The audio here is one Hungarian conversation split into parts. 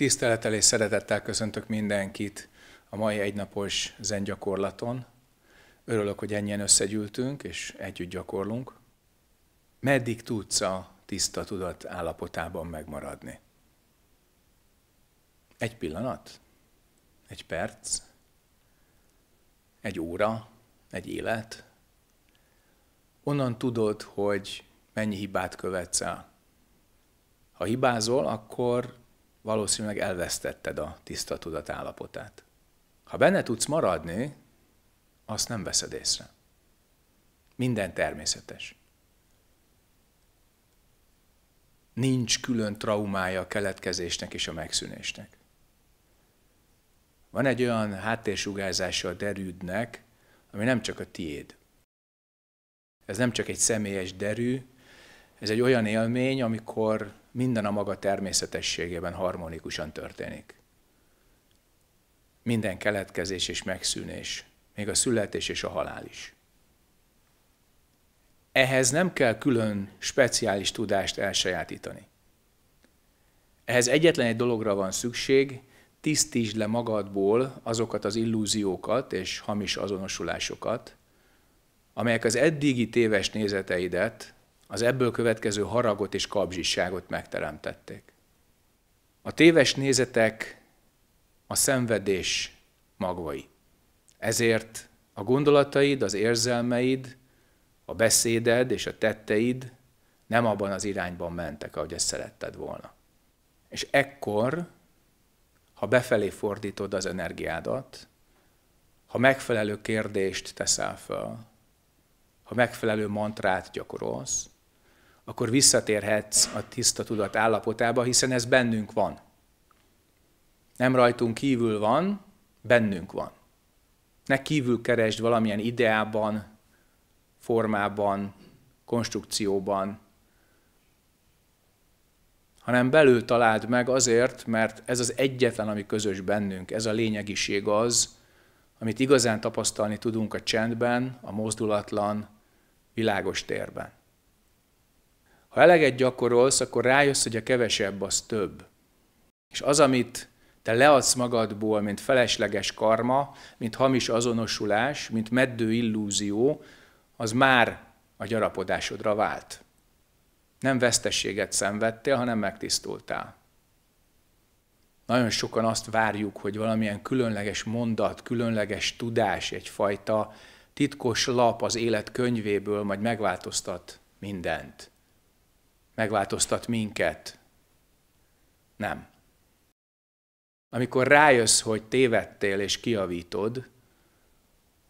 Tisztelettel és szeretettel köszöntök mindenkit a mai egynapos zengyakorlaton. Örülök, hogy ennyien összegyűltünk és együtt gyakorlunk. Meddig tudsz a tiszta tudat állapotában megmaradni? Egy pillanat? Egy perc? Egy óra? Egy élet? Onnan tudod, hogy mennyi hibát követsz el. Ha hibázol, akkor valószínűleg elvesztetted a tiszta tudat állapotát. Ha benne tudsz maradni, azt nem veszed észre. Minden természetes. Nincs külön traumája a keletkezésnek és a megszűnésnek. Van egy olyan háttérsugárzása a derűdnek, ami nem csak a tiéd. Ez nem csak egy személyes derű, ez egy olyan élmény, amikor minden a maga természetességében harmonikusan történik. Minden keletkezés és megszűnés, még a születés és a halál is. Ehhez nem kell külön speciális tudást elsajátítani. Ehhez egyetlen egy dologra van szükség, tisztítsd le magadból azokat az illúziókat és hamis azonosulásokat, amelyek az eddigi téves nézeteidet az ebből következő haragot és kabzsisságot megteremtették. A téves nézetek a szenvedés magvai. Ezért a gondolataid, az érzelmeid, a beszéded és a tetteid nem abban az irányban mentek, ahogy ezt szeretted volna. És ekkor, ha befelé fordítod az energiádat, ha megfelelő kérdést teszel fel, ha megfelelő mantrát gyakorolsz, akkor visszatérhetsz a tiszta tudat állapotába, hiszen ez bennünk van. Nem rajtunk kívül van, bennünk van. Ne kívül keresd valamilyen ideában, formában, konstrukcióban, hanem belül találd meg azért, mert ez az egyetlen, ami közös bennünk, ez a lényegiség az, amit igazán tapasztalni tudunk a csendben, a mozdulatlan, világos térben. Ha eleget gyakorolsz, akkor rájössz, hogy a kevesebb az több. És az, amit te leadsz magadból, mint felesleges karma, mint hamis azonosulás, mint meddő illúzió, az már a gyarapodásodra vált. Nem vesztességet szenvedtél, hanem megtisztultál. Nagyon sokan azt várjuk, hogy valamilyen különleges mondat, különleges tudás, egyfajta titkos lap az élet könyvéből majd megváltoztat mindent megváltoztat minket. Nem. Amikor rájössz, hogy tévedtél és kiavítod,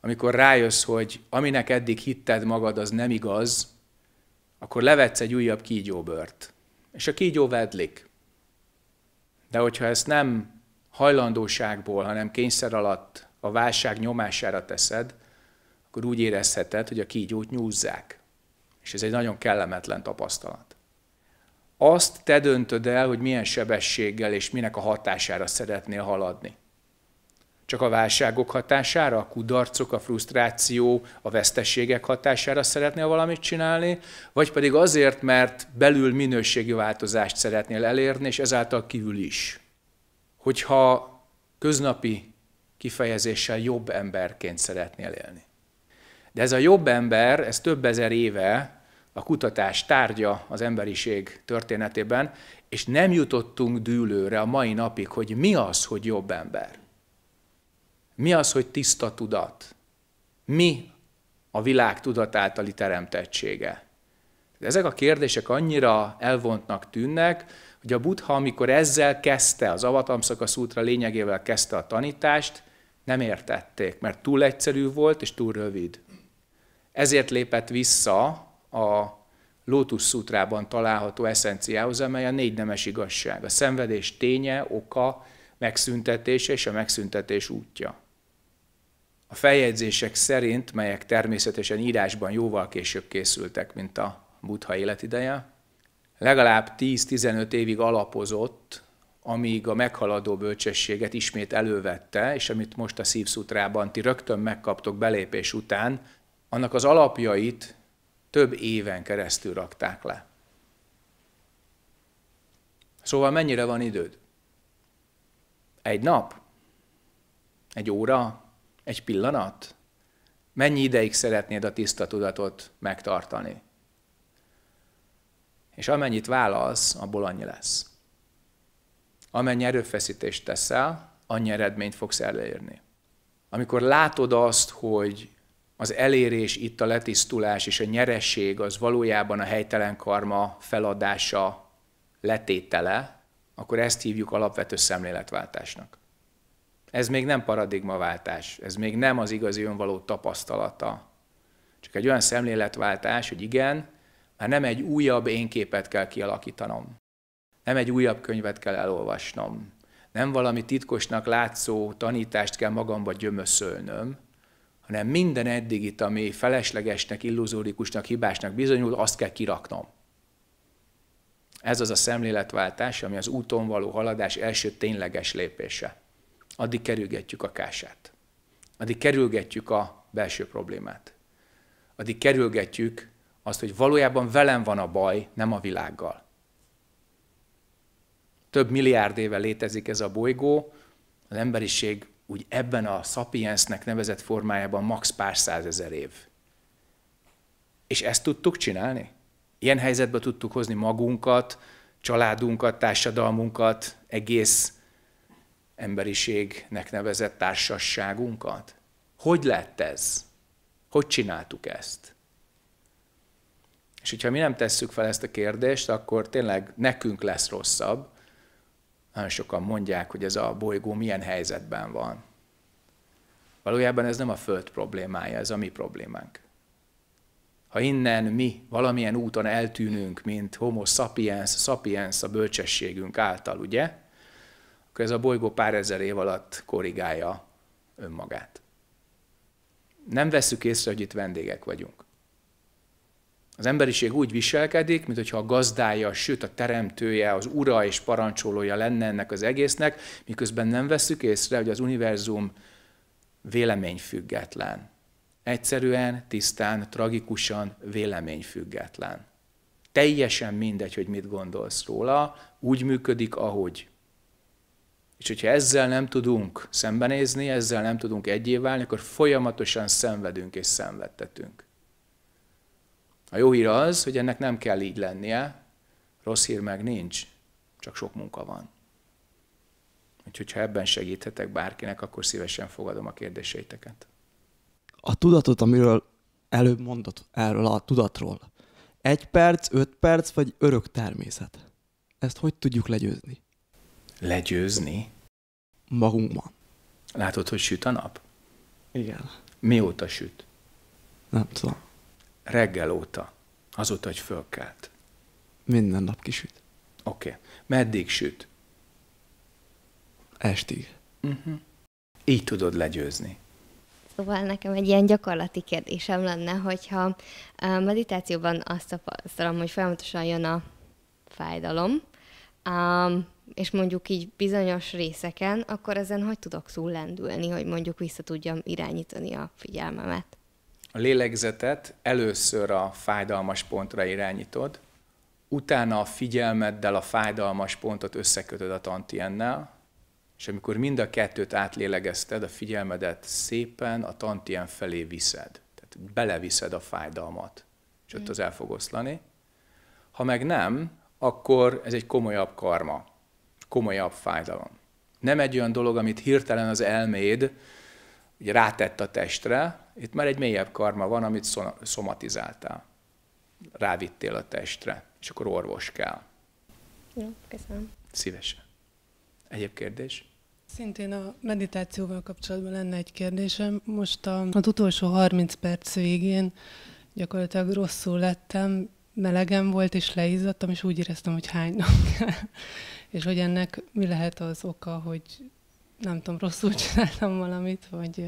amikor rájössz, hogy aminek eddig hitted magad, az nem igaz, akkor levetsz egy újabb kígyóbört. És a kígyó vedlik. De hogyha ezt nem hajlandóságból, hanem kényszer alatt a válság nyomására teszed, akkor úgy érezheted, hogy a kígyót nyúzzák. És ez egy nagyon kellemetlen tapasztalat. Azt te döntöd el, hogy milyen sebességgel és minek a hatására szeretnél haladni. Csak a válságok hatására, a kudarcok, a frusztráció, a veszteségek hatására szeretnél valamit csinálni, vagy pedig azért, mert belül minőségi változást szeretnél elérni, és ezáltal kívül is. Hogyha köznapi kifejezéssel jobb emberként szeretnél élni. De ez a jobb ember, ez több ezer éve a kutatás tárgya az emberiség történetében, és nem jutottunk dűlőre a mai napig, hogy mi az, hogy jobb ember. Mi az, hogy tiszta tudat? Mi a világ tudat általi teremtettsége? Ezek a kérdések annyira elvontnak tűnnek, hogy a Buddha, amikor ezzel kezdte, az Avatamszaka szútra lényegével kezdte a tanítást, nem értették, mert túl egyszerű volt és túl rövid. Ezért lépett vissza a Lótusz Szutrában található eszenciához, amely a négy nemes igazság, a szenvedés ténye, oka, megszüntetése és a megszüntetés útja. A feljegyzések szerint, melyek természetesen írásban jóval később készültek, mint a buddha életideje, legalább 10-15 évig alapozott, amíg a meghaladó bölcsességet ismét elővette, és amit most a szívszutrában ti rögtön megkaptok belépés után, annak az alapjait több éven keresztül rakták le. Szóval mennyire van időd? Egy nap? Egy óra? Egy pillanat? Mennyi ideig szeretnéd a tiszta tudatot megtartani? És amennyit válasz, abból annyi lesz. Amennyi erőfeszítést teszel, annyi eredményt fogsz elérni. Amikor látod azt, hogy az elérés, itt a letisztulás és a nyeresség az valójában a helytelen karma feladása letétele, akkor ezt hívjuk alapvető szemléletváltásnak. Ez még nem paradigmaváltás, ez még nem az igazi önvaló tapasztalata. Csak egy olyan szemléletváltás, hogy igen, már nem egy újabb énképet kell kialakítanom. Nem egy újabb könyvet kell elolvasnom. Nem valami titkosnak látszó tanítást kell magamba gyömöszölnöm, hanem minden eddigit, ami feleslegesnek, illuzórikusnak, hibásnak bizonyul, azt kell kiraknom. Ez az a szemléletváltás, ami az úton való haladás első tényleges lépése. Addig kerülgetjük a kását. Addig kerülgetjük a belső problémát. Addig kerülgetjük azt, hogy valójában velem van a baj, nem a világgal. Több milliárd éve létezik ez a bolygó, az emberiség úgy ebben a sapiensnek nevezett formájában max. pár százezer év. És ezt tudtuk csinálni? Ilyen helyzetbe tudtuk hozni magunkat, családunkat, társadalmunkat, egész emberiségnek nevezett társasságunkat? Hogy lett ez? Hogy csináltuk ezt? És hogyha mi nem tesszük fel ezt a kérdést, akkor tényleg nekünk lesz rosszabb, nagyon sokan mondják, hogy ez a bolygó milyen helyzetben van. Valójában ez nem a Föld problémája, ez a mi problémánk. Ha innen mi valamilyen úton eltűnünk, mint homo sapiens, sapiens a bölcsességünk által, ugye, akkor ez a bolygó pár ezer év alatt korrigálja önmagát. Nem veszük észre, hogy itt vendégek vagyunk. Az emberiség úgy viselkedik, mintha a gazdája, sőt a teremtője, az ura és parancsolója lenne ennek az egésznek, miközben nem veszük észre, hogy az univerzum véleményfüggetlen. Egyszerűen, tisztán, tragikusan véleményfüggetlen. Teljesen mindegy, hogy mit gondolsz róla, úgy működik, ahogy. És hogyha ezzel nem tudunk szembenézni, ezzel nem tudunk egyéválni, válni, akkor folyamatosan szenvedünk és szenvedtetünk. A jó hír az, hogy ennek nem kell így lennie, rossz hír meg nincs, csak sok munka van. Úgyhogy ha ebben segíthetek bárkinek, akkor szívesen fogadom a kérdéseiteket. A tudatot, amiről előbb mondott erről a tudatról, egy perc, öt perc, vagy örök természet? Ezt hogy tudjuk legyőzni? Legyőzni? Magunkban. Látod, hogy süt a nap? Igen. Mióta süt? Nem tudom reggel óta, azóta, hogy fölkelt? Minden nap kisüt. Oké. Okay. Meddig süt? Estig. Uh-huh. Így tudod legyőzni. Szóval nekem egy ilyen gyakorlati kérdésem lenne, hogyha a meditációban azt tapasztalom, hogy folyamatosan jön a fájdalom, um, és mondjuk így bizonyos részeken, akkor ezen hogy tudok túllendülni, hogy mondjuk vissza tudjam irányítani a figyelmemet? a lélegzetet először a fájdalmas pontra irányítod, utána a figyelmeddel a fájdalmas pontot összekötöd a tantiennel, és amikor mind a kettőt átlélegezted, a figyelmedet szépen a tantien felé viszed. Tehát beleviszed a fájdalmat, és ott mm. az el fog oszlani. Ha meg nem, akkor ez egy komolyabb karma, komolyabb fájdalom. Nem egy olyan dolog, amit hirtelen az elméd ugye rátett a testre, itt már egy mélyebb karma van, amit szomatizáltál. Rávittél a testre, és akkor orvos kell. Jó, köszönöm. Szívesen. Egyéb kérdés? Szintén a meditációval kapcsolatban lenne egy kérdésem. Most a, az utolsó 30 perc végén gyakorlatilag rosszul lettem, melegem volt és leizzadtam, és úgy éreztem, hogy hánynak és hogy ennek mi lehet az oka, hogy nem tudom, rosszul csináltam valamit, vagy...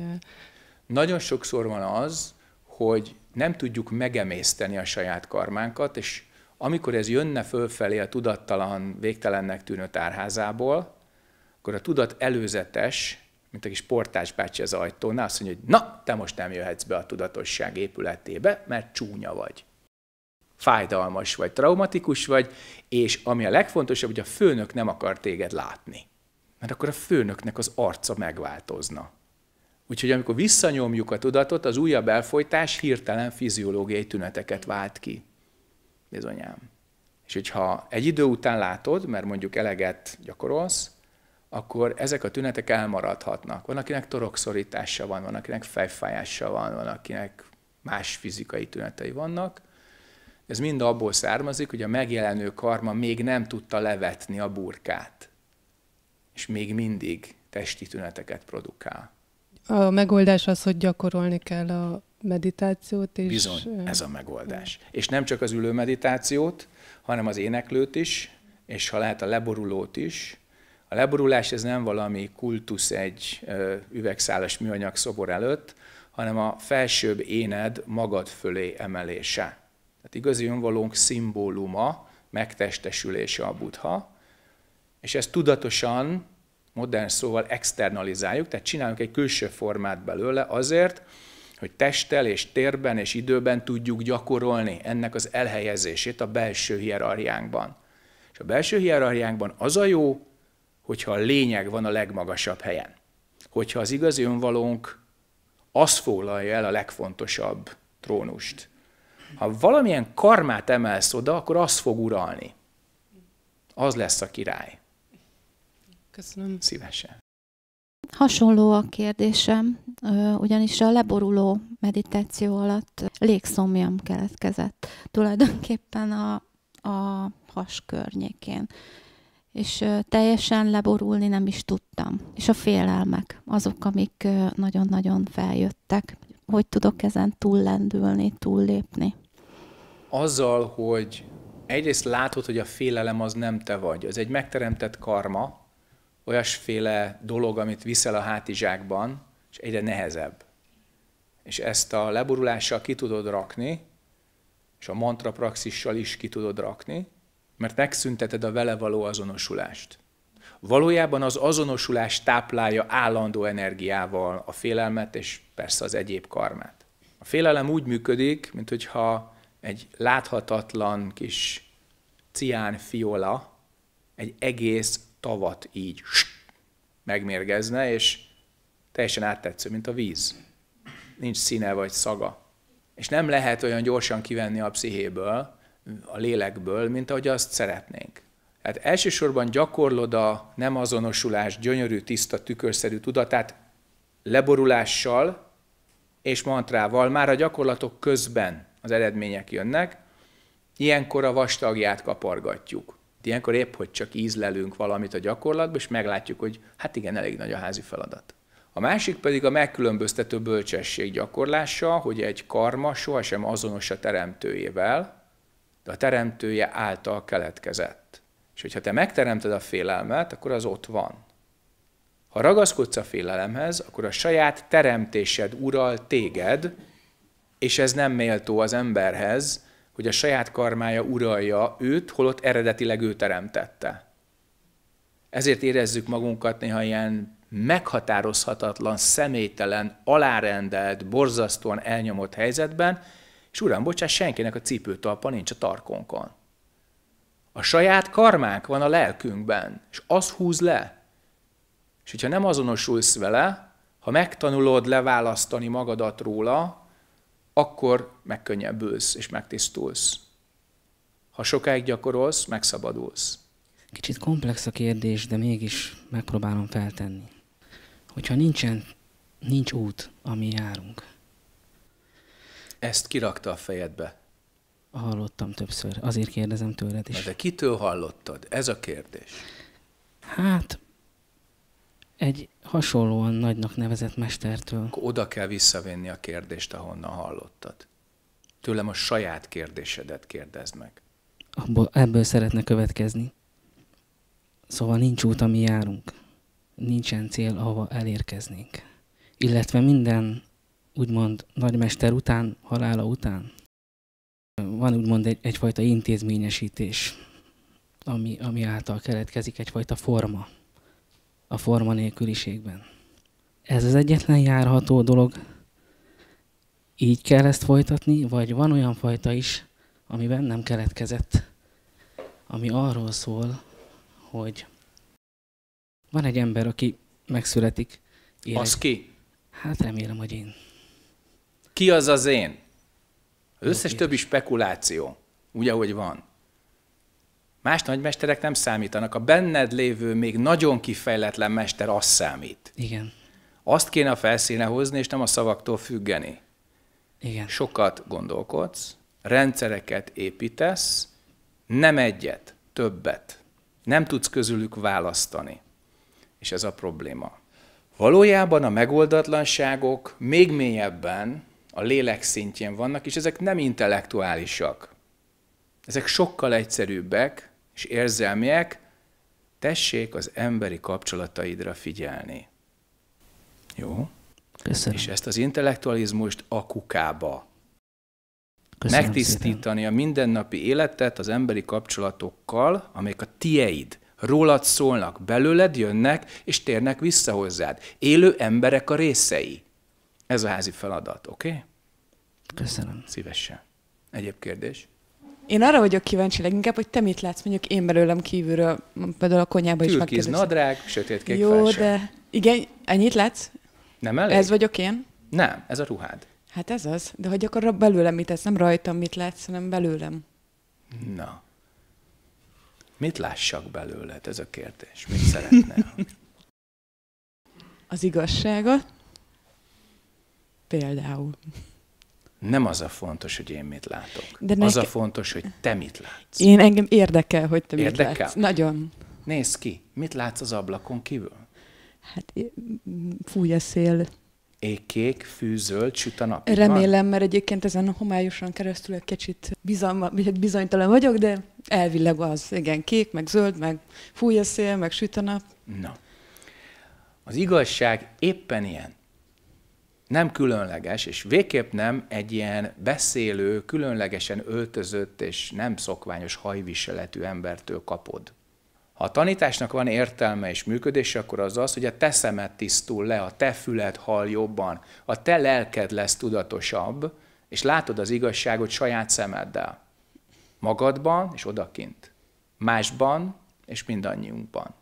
Nagyon sokszor van az, hogy nem tudjuk megemészteni a saját karmánkat, és amikor ez jönne fölfelé a tudattalan, végtelennek tűnő tárházából, akkor a tudat előzetes, mint kis portás bácsi az ajtónál, azt mondja, hogy na, te most nem jöhetsz be a tudatosság épületébe, mert csúnya vagy. Fájdalmas vagy, traumatikus vagy, és ami a legfontosabb, hogy a főnök nem akar téged látni. Mert akkor a főnöknek az arca megváltozna. Úgyhogy amikor visszanyomjuk a tudatot, az újabb elfolytás hirtelen fiziológiai tüneteket vált ki. Bizonyám. És hogyha egy idő után látod, mert mondjuk eleget gyakorolsz, akkor ezek a tünetek elmaradhatnak. Van, akinek torokszorítása van, van, akinek fejfájása van, van, akinek más fizikai tünetei vannak. Ez mind abból származik, hogy a megjelenő karma még nem tudta levetni a burkát és még mindig testi tüneteket produkál. A megoldás az, hogy gyakorolni kell a meditációt. És... Bizony, ez a megoldás. És nem csak az ülő meditációt, hanem az éneklőt is, és ha lehet a leborulót is. A leborulás ez nem valami kultusz egy üvegszálas műanyag szobor előtt, hanem a felsőbb éned magad fölé emelése. Tehát igazi önvalónk szimbóluma, megtestesülése a buddha, és ezt tudatosan, modern szóval externalizáljuk, tehát csinálunk egy külső formát belőle azért, hogy testtel és térben és időben tudjuk gyakorolni ennek az elhelyezését a belső hierarchiánkban. És a belső hierarchiánkban az a jó, hogyha a lényeg van a legmagasabb helyen. Hogyha az igazi önvalónk az foglalja el a legfontosabb trónust. Ha valamilyen karmát emelsz oda, akkor az fog uralni. Az lesz a király. Köszönöm szívesen. Hasonló a kérdésem, ugyanis a leboruló meditáció alatt légszomjam keletkezett, tulajdonképpen a, a has környékén. És teljesen leborulni nem is tudtam. És a félelmek, azok, amik nagyon-nagyon feljöttek. Hogy tudok ezen túllendülni, túllépni? Azzal, hogy egyrészt látod, hogy a félelem az nem te vagy. Ez egy megteremtett karma, olyasféle dolog, amit viszel a hátizsákban, és egyre nehezebb. És ezt a leborulással ki tudod rakni, és a mantra praxissal is ki tudod rakni, mert megszünteted a vele való azonosulást. Valójában az azonosulás táplálja állandó energiával a félelmet, és persze az egyéb karmát. A félelem úgy működik, mint hogyha egy láthatatlan kis cián fiola egy egész tavat így megmérgezne, és teljesen áttetsző, mint a víz. Nincs színe vagy szaga. És nem lehet olyan gyorsan kivenni a pszichéből, a lélekből, mint ahogy azt szeretnénk. Hát elsősorban gyakorlod a nem azonosulás gyönyörű, tiszta, tükörszerű tudatát leborulással és mantrával, már a gyakorlatok közben az eredmények jönnek, ilyenkor a vastagját kapargatjuk ilyenkor épp, hogy csak ízlelünk valamit a gyakorlatban, és meglátjuk, hogy hát igen, elég nagy a házi feladat. A másik pedig a megkülönböztető bölcsesség gyakorlása, hogy egy karma sohasem azonos a teremtőjével, de a teremtője által keletkezett. És hogyha te megteremted a félelmet, akkor az ott van. Ha ragaszkodsz a félelemhez, akkor a saját teremtésed ural téged, és ez nem méltó az emberhez, hogy a saját karmája uralja őt, holott eredetileg ő teremtette. Ezért érezzük magunkat néha ilyen meghatározhatatlan, személytelen, alárendelt, borzasztóan elnyomott helyzetben, és uram, bocsáss senkinek a cipőtalpa nincs a tarkonkon. A saját karmánk van a lelkünkben, és az húz le. És hogyha nem azonosulsz vele, ha megtanulod leválasztani magadat róla, akkor megkönnyebbülsz és megtisztulsz. Ha sokáig gyakorolsz, megszabadulsz. Kicsit komplex a kérdés, de mégis megpróbálom feltenni. Hogyha nincsen, nincs út, ami járunk. Ezt kirakta a fejedbe. Hallottam többször, azért kérdezem tőled is. Na de kitől hallottad? Ez a kérdés. Hát, egy hasonlóan nagynak nevezett mestertől. Akkor oda kell visszavenni a kérdést, ahonnan hallottad. Tőlem a saját kérdésedet kérdezd meg. Abból, ebből szeretne következni. Szóval nincs út, ami járunk. Nincsen cél, ahova elérkeznénk. Illetve minden, úgymond nagymester után, halála után. Van úgymond egy, egyfajta intézményesítés, ami, ami által keletkezik egyfajta forma a forma nélküliségben. Ez az egyetlen járható dolog, így kell ezt folytatni, vagy van olyan fajta is, ami nem keletkezett, ami arról szól, hogy van egy ember, aki megszületik. Él az egy... ki? Hát remélem, hogy én. Ki az az én? összes többi spekuláció, ugye, hogy van. Más nagymesterek nem számítanak. A benned lévő, még nagyon kifejletlen mester az számít. Igen. Azt kéne a felszíne hozni, és nem a szavaktól függeni. Igen. Sokat gondolkodsz, rendszereket építesz, nem egyet, többet. Nem tudsz közülük választani. És ez a probléma. Valójában a megoldatlanságok még mélyebben a lélek szintjén vannak, és ezek nem intellektuálisak. Ezek sokkal egyszerűbbek, és érzelmiek, tessék az emberi kapcsolataidra figyelni. Jó? Köszönöm. És ezt az intellektualizmust a kukába. Köszönöm Megtisztítani szépen. a mindennapi életet az emberi kapcsolatokkal, amelyek a tieid, rólad szólnak, belőled jönnek, és térnek vissza hozzád. Élő emberek a részei. Ez a házi feladat, oké? Okay? Köszönöm. Szívesen. Egyéb kérdés? Én arra vagyok kíváncsi leginkább, hogy te mit látsz, mondjuk én belőlem kívülről, például a konyában is megkérdezem. nadrág, kék Jó, felső. de igen, ennyit látsz? Nem elég? Ez vagyok én? Nem, ez a ruhád. Hát ez az. De hogy akkor belőlem mit látsz? Nem rajtam mit látsz, hanem belőlem. Na. Mit lássak belőled? Ez a kérdés. Mit szeretnél? az igazságot. Például nem az a fontos, hogy én mit látok. De Az a fontos, hogy te mit látsz. Én engem érdekel, hogy te érdekel? mit látsz. Nagyon. Nézd ki, mit látsz az ablakon kívül? Hát fúj a szél. Ékék, fűzöld, süt a nap. Remélem, van? mert egyébként ezen homályosan keresztül egy kicsit bizalma, hát bizonytalan vagyok, de elvileg az, igen, kék, meg zöld, meg fúj a szél, meg süt a nap. Na. Az igazság éppen ilyen nem különleges, és végképp nem egy ilyen beszélő, különlegesen öltözött és nem szokványos hajviseletű embertől kapod. Ha a tanításnak van értelme és működése, akkor az az, hogy a te szemed tisztul le, a te füled hal jobban, a te lelked lesz tudatosabb, és látod az igazságot saját szemeddel. Magadban és odakint. Másban és mindannyiunkban.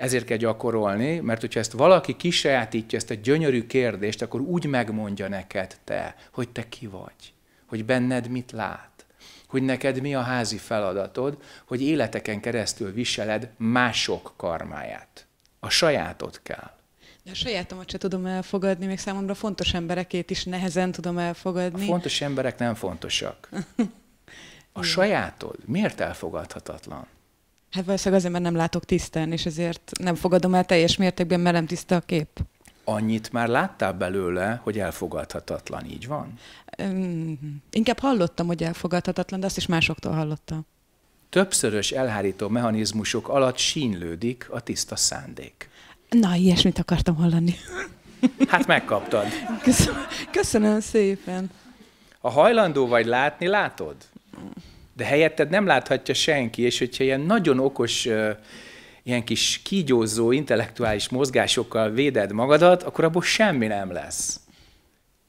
Ezért kell gyakorolni, mert hogyha ezt valaki kisajátítja, ezt a gyönyörű kérdést, akkor úgy megmondja neked te, hogy te ki vagy, hogy benned mit lát, hogy neked mi a házi feladatod, hogy életeken keresztül viseled mások karmáját. A sajátot kell. De a sajátomat se tudom elfogadni, még számomra fontos emberekét is nehezen tudom elfogadni. A fontos emberek nem fontosak. A sajátod miért elfogadhatatlan? Hát valószínűleg azért, mert nem látok tisztán, és ezért nem fogadom el teljes mértékben, mert nem tiszta a kép. Annyit már láttál belőle, hogy elfogadhatatlan, így van? Um, inkább hallottam, hogy elfogadhatatlan, de azt is másoktól hallottam. Többszörös elhárító mechanizmusok alatt sínlődik a tiszta szándék. Na, ilyesmit akartam hallani. Hát megkaptad. Köszönöm, köszönöm szépen. Ha hajlandó vagy látni, látod? de helyetted nem láthatja senki, és hogyha ilyen nagyon okos, ilyen kis kígyózó intellektuális mozgásokkal véded magadat, akkor abból semmi nem lesz.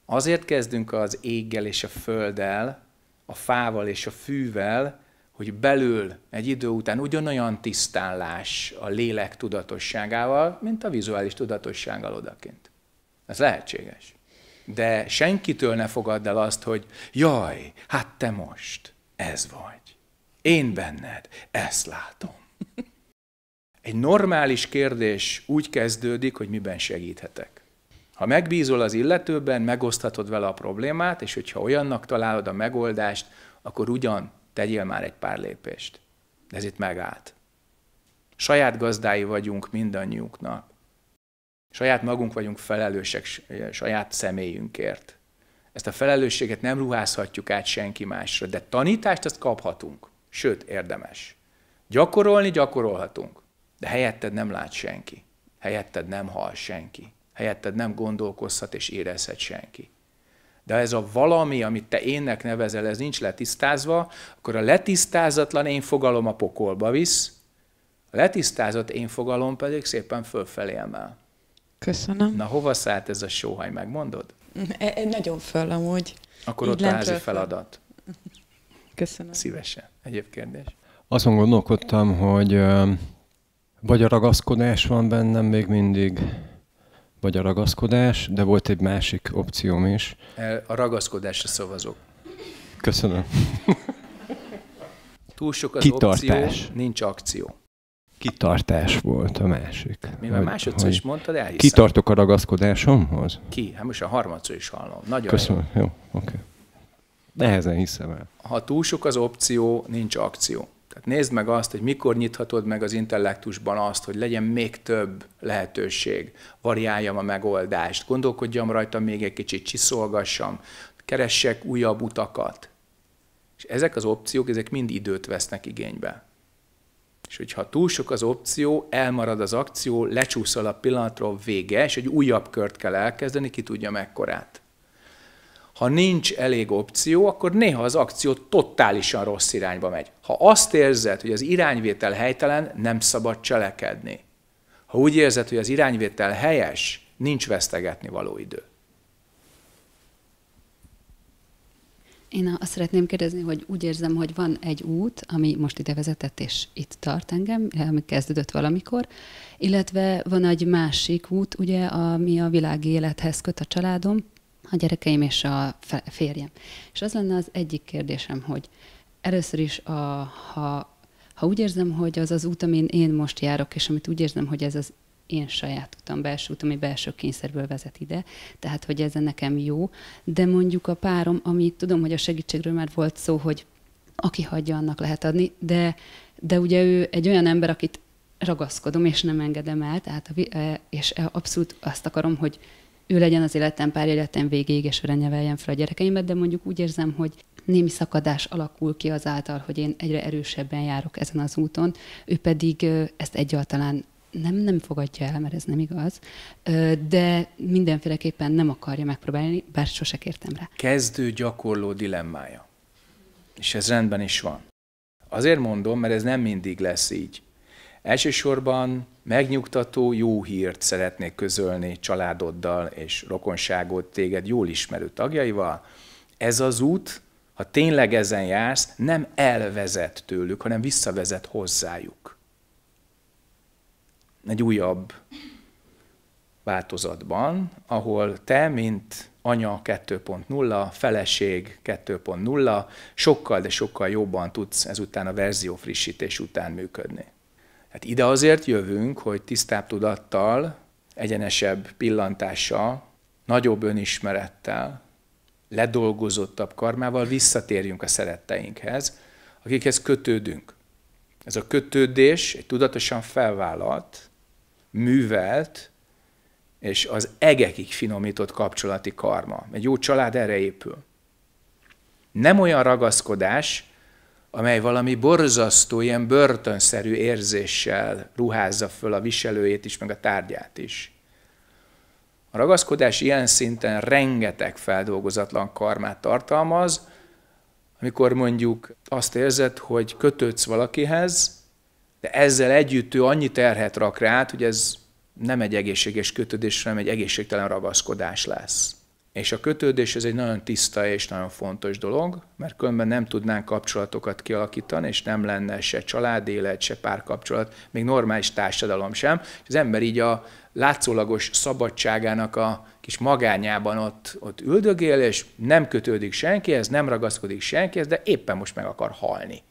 Azért kezdünk az éggel és a földdel, a fával és a fűvel, hogy belül egy idő után ugyanolyan tisztánlás a lélek tudatosságával, mint a vizuális tudatossággal odakint. Ez lehetséges. De senkitől ne fogadd el azt, hogy jaj, hát te most ez vagy. Én benned ezt látom. Egy normális kérdés úgy kezdődik, hogy miben segíthetek. Ha megbízol az illetőben, megoszthatod vele a problémát, és hogyha olyannak találod a megoldást, akkor ugyan tegyél már egy pár lépést. De ez itt megállt. Saját gazdái vagyunk mindannyiunknak. Saját magunk vagyunk felelősek saját személyünkért. Ezt a felelősséget nem ruházhatjuk át senki másra, de tanítást azt kaphatunk, sőt, érdemes. Gyakorolni gyakorolhatunk, de helyetted nem lát senki, helyetted nem hal senki, helyetted nem gondolkozhat és érezhet senki. De ez a valami, amit te énnek nevezel, ez nincs letisztázva, akkor a letisztázatlan én fogalom a pokolba visz, a letisztázott én fogalom pedig szépen fölfelé emel. Köszönöm. Na hova szállt ez a sóhaj, megmondod? E, e, nagyon föl amúgy. Akkor Így ott a házi feladat. Köszönöm. Szívesen. Egyéb kérdés. Azon gondolkodtam, hogy vagy a ragaszkodás van bennem még mindig, vagy a ragaszkodás, de volt egy másik opcióm is. A ragaszkodásra szavazok. Köszönöm. Túl sok az Kitartás. opció, nincs akció kitartás volt a másik. Hát, Mi már másodszor is mondtad, elhiszem. Kitartok a ragaszkodásomhoz? Ki? Hát most a harmadszor is hallom. Nagyon Köszönöm, jó, jó oké. Okay. Nehezen hiszem el. Ha túl sok az opció, nincs akció. Tehát nézd meg azt, hogy mikor nyithatod meg az intellektusban azt, hogy legyen még több lehetőség, variáljam a megoldást, gondolkodjam rajta még egy kicsit, csiszolgassam, keressek újabb utakat. És ezek az opciók, ezek mind időt vesznek igénybe. És hogyha túl sok az opció, elmarad az akció, lecsúszol a pillanatról vége, és egy újabb kört kell elkezdeni, ki tudja mekkorát. Ha nincs elég opció, akkor néha az akció totálisan rossz irányba megy. Ha azt érzed, hogy az irányvétel helytelen, nem szabad cselekedni. Ha úgy érzed, hogy az irányvétel helyes, nincs vesztegetni való idő. Én azt szeretném kérdezni, hogy úgy érzem, hogy van egy út, ami most ide vezetett, és itt tart engem, ami kezdődött valamikor, illetve van egy másik út, ugye, ami a világi élethez köt a családom, a gyerekeim és a férjem. És az lenne az egyik kérdésem, hogy először is, a, ha, ha úgy érzem, hogy az az út, amin én most járok, és amit úgy érzem, hogy ez az én saját utam, belső utam, ami belső kényszerből vezet ide, tehát hogy ez nekem jó. De mondjuk a párom, ami tudom, hogy a segítségről már volt szó, hogy aki hagyja, annak lehet adni, de, de ugye ő egy olyan ember, akit ragaszkodom, és nem engedem el, tehát e, és e, abszolút azt akarom, hogy ő legyen az életem pár életem végéig, és őre neveljen fel a gyerekeimet, de mondjuk úgy érzem, hogy némi szakadás alakul ki azáltal, hogy én egyre erősebben járok ezen az úton, ő pedig ezt egyáltalán nem, nem fogadja el, mert ez nem igaz, de mindenféleképpen nem akarja megpróbálni, bár sose kértem rá. Kezdő gyakorló dilemmája. És ez rendben is van. Azért mondom, mert ez nem mindig lesz így. Elsősorban megnyugtató, jó hírt szeretnék közölni családoddal és rokonságot téged jól ismerő tagjaival. Ez az út, ha tényleg ezen jársz, nem elvezet tőlük, hanem visszavezet hozzájuk egy újabb változatban, ahol te, mint anya 2.0, feleség 2.0 sokkal, de sokkal jobban tudsz ezután a verzió frissítés után működni. Hát ide azért jövünk, hogy tisztább tudattal, egyenesebb pillantással, nagyobb önismerettel, ledolgozottabb karmával visszatérjünk a szeretteinkhez, akikhez kötődünk. Ez a kötődés egy tudatosan felvállalt, művelt és az egekig finomított kapcsolati karma. Egy jó család erre épül. Nem olyan ragaszkodás, amely valami borzasztó, ilyen börtönszerű érzéssel ruházza föl a viselőjét is, meg a tárgyát is. A ragaszkodás ilyen szinten rengeteg feldolgozatlan karmát tartalmaz, amikor mondjuk azt érzed, hogy kötődsz valakihez, de ezzel együtt ő annyi terhet rak rá, hogy ez nem egy egészséges kötődés, hanem egy egészségtelen ragaszkodás lesz. És a kötődés ez egy nagyon tiszta és nagyon fontos dolog, mert különben nem tudnánk kapcsolatokat kialakítani, és nem lenne se élet, se párkapcsolat, még normális társadalom sem. És az ember így a látszólagos szabadságának a kis magányában ott, ott üldögél, és nem kötődik senkihez, nem ragaszkodik senkihez, de éppen most meg akar halni.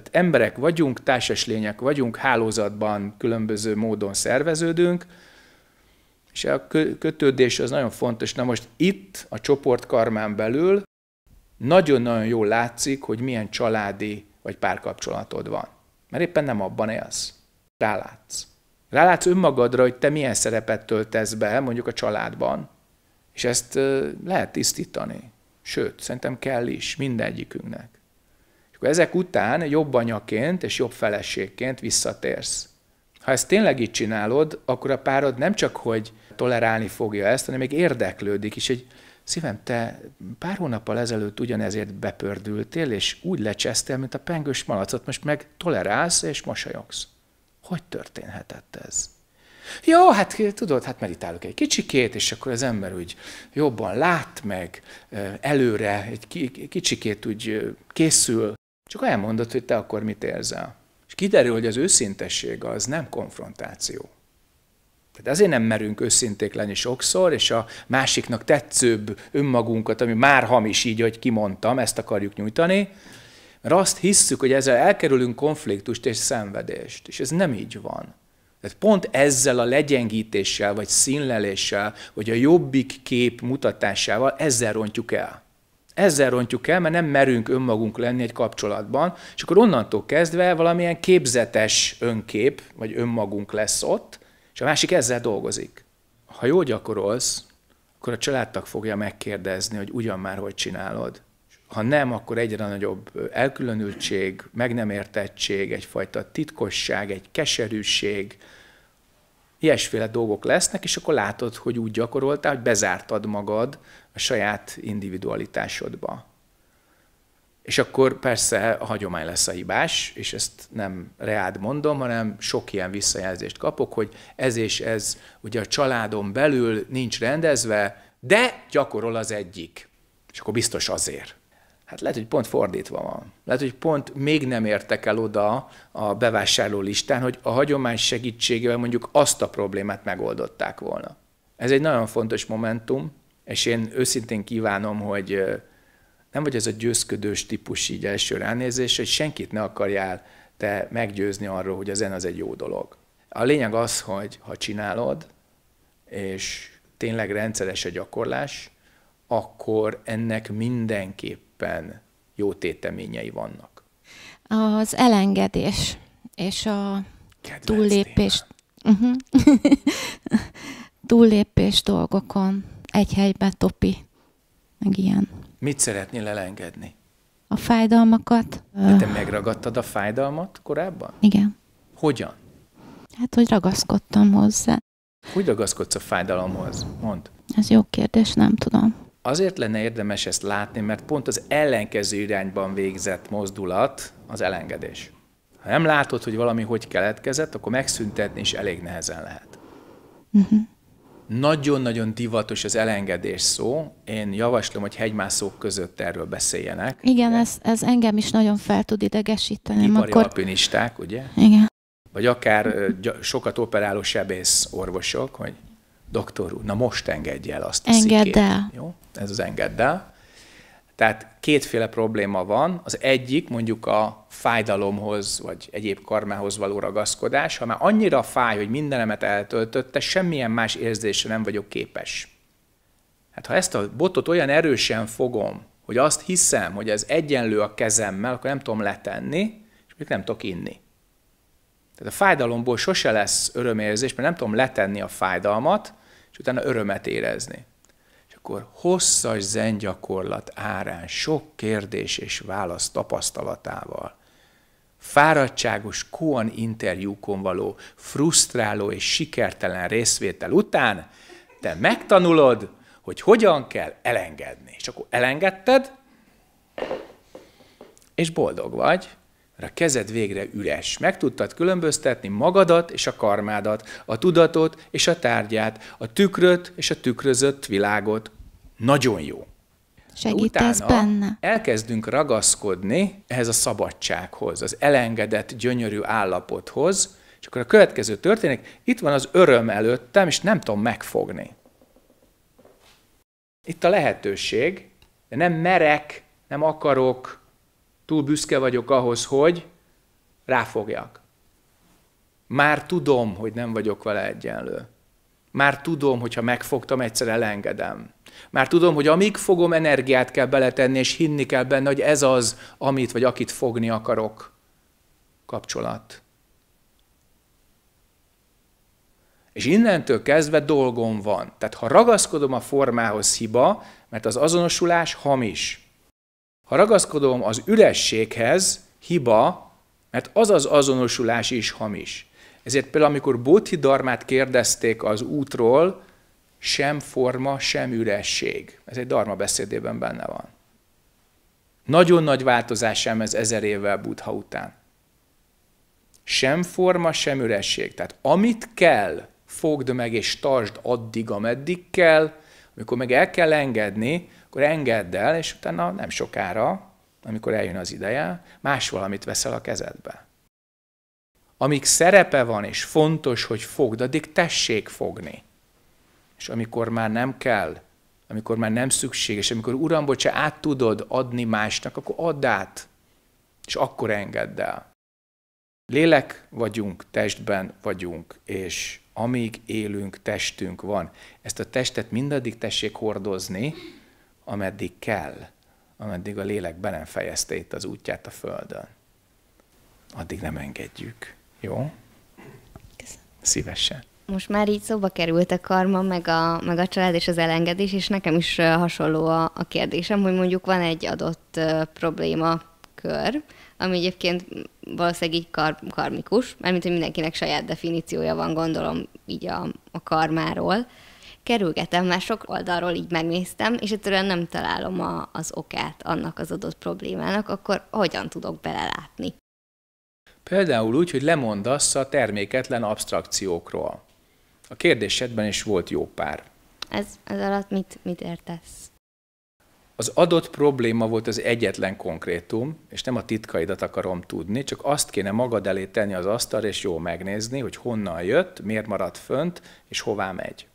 Tehát emberek vagyunk, társas lények vagyunk, hálózatban különböző módon szerveződünk, és a kötődés az nagyon fontos. Na most itt, a csoportkarmán belül nagyon-nagyon jól látszik, hogy milyen családi vagy párkapcsolatod van. Mert éppen nem abban élsz. Rálátsz. Rálátsz önmagadra, hogy te milyen szerepet töltesz be mondjuk a családban. És ezt lehet tisztítani. Sőt, szerintem kell is mindegyikünknek akkor ezek után jobb anyaként és jobb feleségként visszatérsz. Ha ezt tényleg így csinálod, akkor a párod nem csak, hogy tolerálni fogja ezt, hanem még érdeklődik is, egy szívem, te pár hónappal ezelőtt ugyanezért bepördültél, és úgy lecsesztél, mint a pengős malacot, most meg tolerálsz és mosolyogsz. Hogy történhetett ez? Jó, hát tudod, hát meditálok egy kicsikét, és akkor az ember úgy jobban lát meg, előre, egy kicsikét úgy készül. Csak elmondod, hogy te akkor mit érzel. És kiderül, hogy az őszintesség az nem konfrontáció. Tehát azért nem merünk őszinték lenni sokszor, és a másiknak tetszőbb önmagunkat, ami már hamis így, hogy kimondtam, ezt akarjuk nyújtani, mert azt hisszük, hogy ezzel elkerülünk konfliktust és szenvedést, és ez nem így van. Tehát pont ezzel a legyengítéssel, vagy színleléssel, vagy a jobbik kép mutatásával ezzel rontjuk el. Ezzel rontjuk el, mert nem merünk önmagunk lenni egy kapcsolatban, és akkor onnantól kezdve valamilyen képzetes önkép, vagy önmagunk lesz ott, és a másik ezzel dolgozik. Ha jól gyakorolsz, akkor a családtag fogja megkérdezni, hogy ugyan már hogy csinálod. Ha nem, akkor egyre nagyobb elkülönültség, meg nem értettség, egyfajta titkosság, egy keserűség, ilyesféle dolgok lesznek, és akkor látod, hogy úgy gyakoroltál, hogy bezártad magad a saját individualitásodba. És akkor persze a hagyomány lesz a hibás, és ezt nem reád mondom, hanem sok ilyen visszajelzést kapok, hogy ez és ez ugye a családon belül nincs rendezve, de gyakorol az egyik. És akkor biztos azért. Hát lehet, hogy pont fordítva van. Lehet, hogy pont még nem értek el oda a bevásárló listán, hogy a hagyomány segítségével mondjuk azt a problémát megoldották volna. Ez egy nagyon fontos momentum, és én őszintén kívánom, hogy nem vagy ez a győzködős típus így első ránézés, hogy senkit ne akarjál te meggyőzni arról, hogy a zen az egy jó dolog. A lényeg az, hogy ha csinálod, és tényleg rendszeres a gyakorlás, akkor ennek mindenképpen jó téteményei vannak. Az elengedés és a Kedvenc túllépés, uh-huh. túllépés dolgokon egy helybe topi, meg ilyen. Mit szeretnél elengedni? A fájdalmakat. De te megragadtad a fájdalmat korábban? Igen. Hogyan? Hát, hogy ragaszkodtam hozzá. Hogy ragaszkodsz a fájdalomhoz? Mond. Ez jó kérdés, nem tudom. Azért lenne érdemes ezt látni, mert pont az ellenkező irányban végzett mozdulat az elengedés. Ha nem látod, hogy valami hogy keletkezett, akkor megszüntetni is elég nehezen lehet. Uh-huh nagyon-nagyon divatos az elengedés szó. Én javaslom, hogy hegymászók között erről beszéljenek. Igen, ez, ez engem is nagyon fel tud idegesíteni. Ipari akkor... alpinisták, ugye? Igen. Vagy akár sokat operáló sebész orvosok, hogy doktor úr, na most engedj el azt a Engedd el. Jó? Ez az engedd el. Tehát kétféle probléma van. Az egyik mondjuk a fájdalomhoz, vagy egyéb karmához való ragaszkodás. Ha már annyira fáj, hogy mindenemet eltöltötte, semmilyen más érzésre nem vagyok képes. Hát ha ezt a botot olyan erősen fogom, hogy azt hiszem, hogy ez egyenlő a kezemmel, akkor nem tudom letenni, és még nem tudok inni. Tehát a fájdalomból sose lesz örömérzés, mert nem tudom letenni a fájdalmat, és utána örömet érezni akkor hosszas zengyakorlat árán sok kérdés és válasz tapasztalatával, fáradtságos kóan interjúkon való frusztráló és sikertelen részvétel után te megtanulod, hogy hogyan kell elengedni. És akkor elengedted, és boldog vagy, mert a kezed végre üres. Meg tudtad különböztetni magadat és a karmádat, a tudatot és a tárgyát, a tükröt és a tükrözött világot. Nagyon jó. Segítesz Utána benne. elkezdünk ragaszkodni ehhez a szabadsághoz, az elengedett, gyönyörű állapothoz, és akkor a következő történik, itt van az öröm előttem, és nem tudom megfogni. Itt a lehetőség, de nem merek, nem akarok, Túl büszke vagyok ahhoz, hogy ráfogjak. Már tudom, hogy nem vagyok vele egyenlő. Már tudom, hogy ha megfogtam, egyszer elengedem. Már tudom, hogy amíg fogom, energiát kell beletenni, és hinni kell benne, hogy ez az, amit vagy akit fogni akarok. Kapcsolat. És innentől kezdve dolgom van. Tehát ha ragaszkodom a formához hiba, mert az azonosulás hamis. Ha ragaszkodom az ürességhez, hiba, mert az az azonosulás is hamis. Ezért például, amikor Darmát kérdezték az útról, sem forma, sem üresség. Ez egy darma beszédében benne van. Nagyon nagy változás sem ez ezer évvel Buddha után. Sem forma, sem üresség. Tehát amit kell, fogd meg és tartsd addig, ameddig kell, amikor meg el kell engedni, akkor engedd el, és utána nem sokára, amikor eljön az ideje, más valamit veszel a kezedbe. Amíg szerepe van, és fontos, hogy fogd, addig tessék fogni. És amikor már nem kell, amikor már nem szükséges, amikor Uram, bocsa, át tudod adni másnak, akkor add át, és akkor engedd el. Lélek vagyunk, testben vagyunk, és amíg élünk, testünk van. Ezt a testet mindaddig tessék hordozni, ameddig kell, ameddig a lélek be nem fejezte itt az útját a Földön. Addig nem engedjük. Jó? Köszönöm. Szívesen. Most már így szóba került a karma, meg a, meg a család és az elengedés, és nekem is hasonló a, a kérdésem, hogy mondjuk van egy adott uh, probléma kör, ami egyébként valószínűleg így kar, karmikus, mint hogy mindenkinek saját definíciója van, gondolom, így a, a karmáról, kerülgetem, már sok oldalról így megnéztem, és egyszerűen nem találom a, az okát annak az adott problémának, akkor hogyan tudok belelátni? Például úgy, hogy lemondasz a terméketlen abstrakciókról. A kérdésedben is volt jó pár. Ez, ez alatt mit, mit értesz? Az adott probléma volt az egyetlen konkrétum, és nem a titkaidat akarom tudni, csak azt kéne magad elé tenni az asztal és jó megnézni, hogy honnan jött, miért maradt fönt, és hová megy.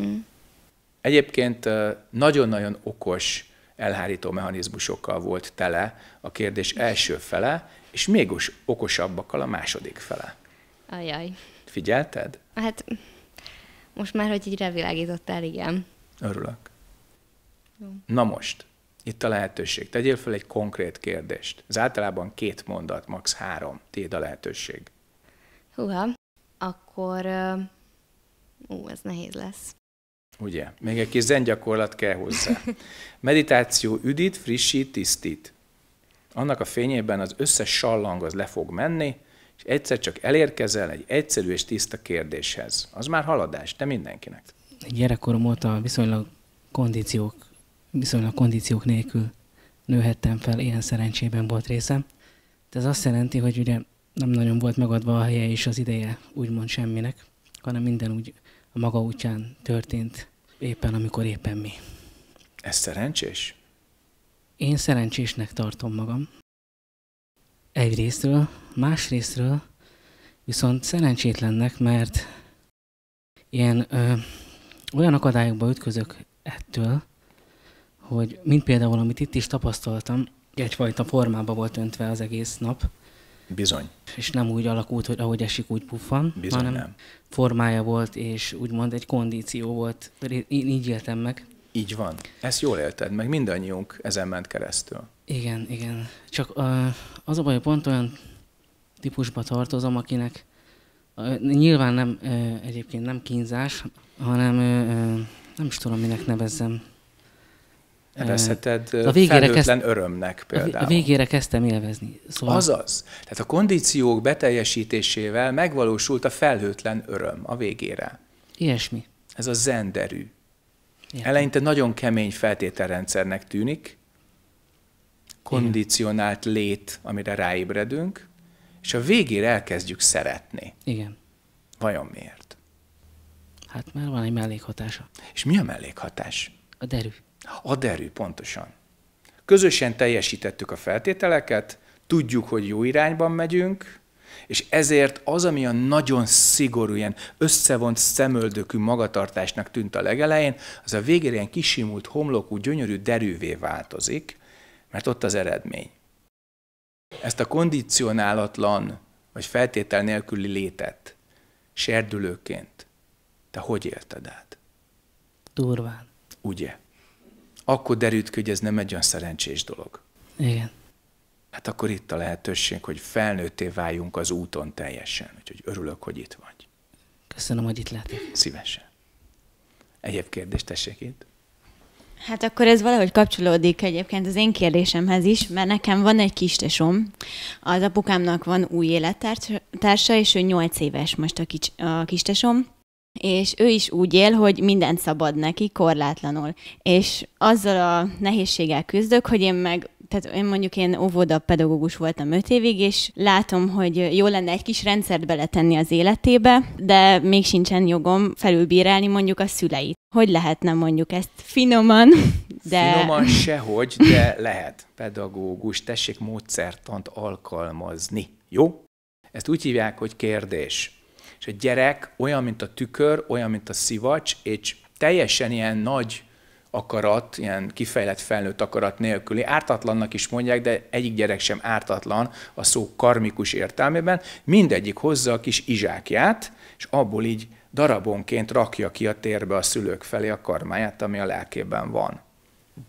Mm. Egyébként nagyon-nagyon okos elhárító mechanizmusokkal volt tele a kérdés első fele, és még okosabbakkal a második fele. Ajaj. Figyelted? Hát most már, hogy így revilágítottál, igen. Örülök. Jó. Na most, itt a lehetőség. Tegyél fel egy konkrét kérdést. Ez általában két mondat, max. három. Téd a lehetőség. Húha, akkor... Ú, ez nehéz lesz. Ugye? Még egy kis zengyakorlat kell hozzá. Meditáció üdít, frissít, tisztít. Annak a fényében az összes sallang az le fog menni, és egyszer csak elérkezel egy egyszerű és tiszta kérdéshez. Az már haladás, de mindenkinek. Gyerekkorom óta viszonylag kondíciók, viszonylag kondíciók nélkül nőhettem fel, ilyen szerencsében volt részem. De ez azt jelenti, hogy ugye nem nagyon volt megadva a helye és az ideje úgymond semminek, hanem minden úgy a maga útján történt, éppen amikor éppen mi. Ez szerencsés? Én szerencsésnek tartom magam. Egy részről, más részről viszont szerencsétlennek, mert ilyen ö, olyan akadályokba ütközök ettől, hogy mint például, amit itt is tapasztaltam, egyfajta formába volt öntve az egész nap, Bizony. És nem úgy alakult, hogy ahogy esik, úgy puffan, Bizony hanem nem. formája volt, és úgymond egy kondíció volt. Én így éltem meg. Így van. Ezt jól élted, meg mindannyiunk ezen ment keresztül. Igen, igen. Csak az a baj, pont olyan típusba tartozom, akinek nyilván nem egyébként nem kínzás, hanem nem is tudom, minek nevezzem nevezheted a végére kezd... örömnek például. A végére kezdtem élvezni. Szóval... Azaz. Tehát a kondíciók beteljesítésével megvalósult a felhőtlen öröm a végére. Ilyesmi. Ez a zenderű. Értem. Eleinte nagyon kemény feltételrendszernek tűnik, kondicionált Igen. lét, amire ráébredünk, és a végére elkezdjük szeretni. Igen. Vajon miért? Hát már van egy mellékhatása. És mi a mellékhatás? A derű. A derű, pontosan. Közösen teljesítettük a feltételeket, tudjuk, hogy jó irányban megyünk, és ezért az, ami a nagyon szigorú, ilyen összevont szemöldökű magatartásnak tűnt a legelején, az a végére ilyen kisimult homlokú, gyönyörű derűvé változik, mert ott az eredmény. Ezt a kondicionálatlan, vagy feltétel nélküli létet serdülőként te hogy élted át? Durván. Ugye? akkor derült ki, hogy ez nem egy olyan szerencsés dolog. Igen. Hát akkor itt a lehetőség, hogy felnőtté váljunk az úton teljesen. Úgyhogy örülök, hogy itt vagy. Köszönöm, hogy itt lehetek. Szívesen. Egyéb kérdést tessék itt. Hát akkor ez valahogy kapcsolódik egyébként az én kérdésemhez is, mert nekem van egy kistesom, az apukámnak van új élettársa, és ő 8 éves most a, kics, a kistesom, és ő is úgy él, hogy mindent szabad neki, korlátlanul. És azzal a nehézséggel küzdök, hogy én meg tehát én mondjuk én óvoda pedagógus voltam öt évig, és látom, hogy jó lenne egy kis rendszert beletenni az életébe, de még sincsen jogom felülbírálni mondjuk a szüleit. Hogy lehetne mondjuk ezt finoman? De... Finoman sehogy, de lehet. Pedagógus, tessék módszertant alkalmazni. Jó? Ezt úgy hívják, hogy kérdés. És a gyerek olyan, mint a tükör, olyan, mint a szivacs, és teljesen ilyen nagy akarat, ilyen kifejlett felnőtt akarat nélküli, ártatlannak is mondják, de egyik gyerek sem ártatlan a szó karmikus értelmében, mindegyik hozza a kis izsákját, és abból így darabonként rakja ki a térbe a szülők felé a karmáját, ami a lelkében van.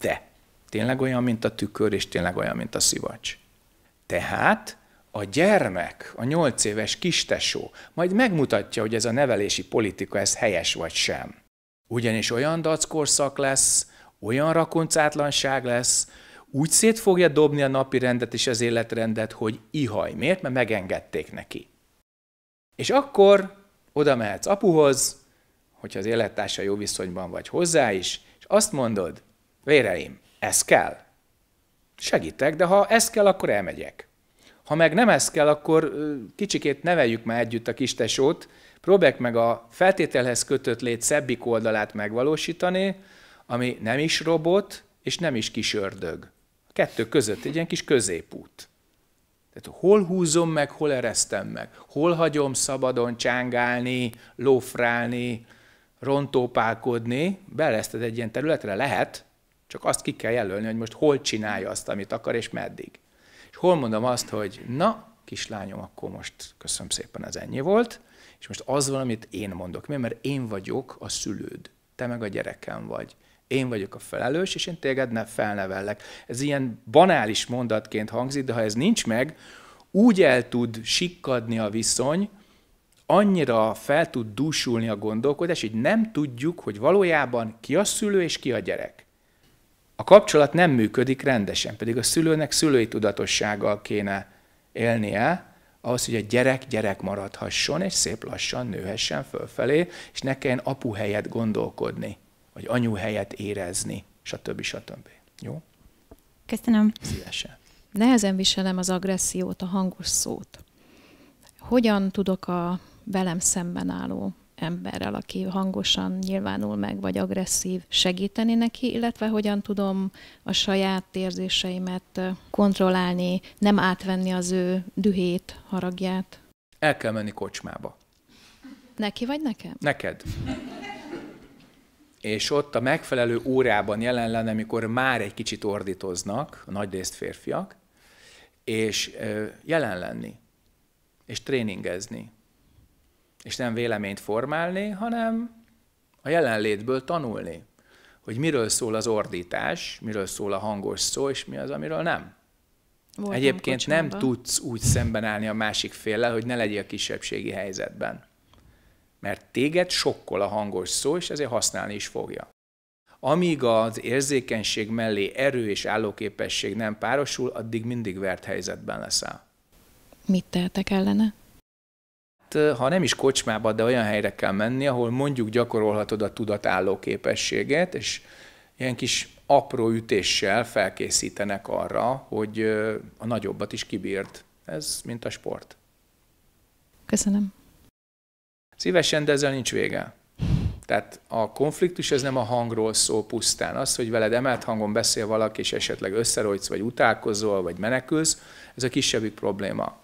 De tényleg olyan, mint a tükör, és tényleg olyan, mint a szivacs. Tehát a gyermek, a nyolc éves kistesó majd megmutatja, hogy ez a nevelési politika ez helyes vagy sem. Ugyanis olyan dackorszak lesz, olyan rakoncátlanság lesz, úgy szét fogja dobni a napi rendet és az életrendet, hogy ihaj. Miért? Mert megengedték neki. És akkor oda mehetsz apuhoz, hogyha az élettársa jó viszonyban vagy hozzá is, és azt mondod, véreim, ez kell. Segítek, de ha ez kell, akkor elmegyek. Ha meg nem ez kell, akkor kicsikét neveljük már együtt a kis tesót, próbálják meg a feltételhez kötött lét szebbik oldalát megvalósítani, ami nem is robot, és nem is kis ördög. A kettő között egy ilyen kis középút. Tehát hol húzom meg, hol eresztem meg, hol hagyom szabadon csángálni, lófrálni, rontópálkodni, beereszted egy ilyen területre, lehet, csak azt ki kell jelölni, hogy most hol csinálja azt, amit akar, és meddig hol mondom azt, hogy na, kislányom, akkor most köszönöm szépen, ez ennyi volt, és most az van, amit én mondok. Miért? Mert én vagyok a szülőd, te meg a gyerekem vagy. Én vagyok a felelős, és én téged ne felnevellek. Ez ilyen banális mondatként hangzik, de ha ez nincs meg, úgy el tud sikkadni a viszony, annyira fel tud dúsulni a gondolkodás, hogy nem tudjuk, hogy valójában ki a szülő és ki a gyerek a kapcsolat nem működik rendesen, pedig a szülőnek szülői tudatossággal kéne élnie, ahhoz, hogy a gyerek gyerek maradhasson, és szép lassan nőhessen fölfelé, és ne kelljen apu helyet gondolkodni, vagy anyu helyet érezni, stb. stb. Jó? Köszönöm. Szívesen. Nehezen viselem az agressziót, a hangos szót. Hogyan tudok a velem szemben álló emberrel, aki hangosan nyilvánul meg, vagy agresszív, segíteni neki, illetve hogyan tudom a saját érzéseimet kontrollálni, nem átvenni az ő dühét, haragját. El kell menni kocsmába. Neki vagy nekem? Neked. És ott a megfelelő órában jelen lenne, amikor már egy kicsit ordítoznak, a nagy részt férfiak, és jelen lenni, és tréningezni, és nem véleményt formálni, hanem a jelenlétből tanulni, hogy miről szól az ordítás, miről szól a hangos szó, és mi az, amiről nem. Voltam Egyébként kocsmában. nem tudsz úgy szemben állni a másik féllel, hogy ne legyél kisebbségi helyzetben. Mert téged sokkol a hangos szó, és ezért használni is fogja. Amíg az érzékenység mellé erő és állóképesség nem párosul, addig mindig vert helyzetben leszel. Mit tehetek ellene? Hát, ha nem is kocsmába, de olyan helyre kell menni, ahol mondjuk gyakorolhatod a tudatálló képességet, és ilyen kis apró ütéssel felkészítenek arra, hogy a nagyobbat is kibírt. Ez mint a sport. Köszönöm. Szívesen, de ezzel nincs vége. Tehát a konfliktus ez nem a hangról szól pusztán. Az, hogy veled emelt hangon beszél valaki, és esetleg összerojtsz, vagy utálkozol, vagy menekülsz, ez a kisebbik probléma.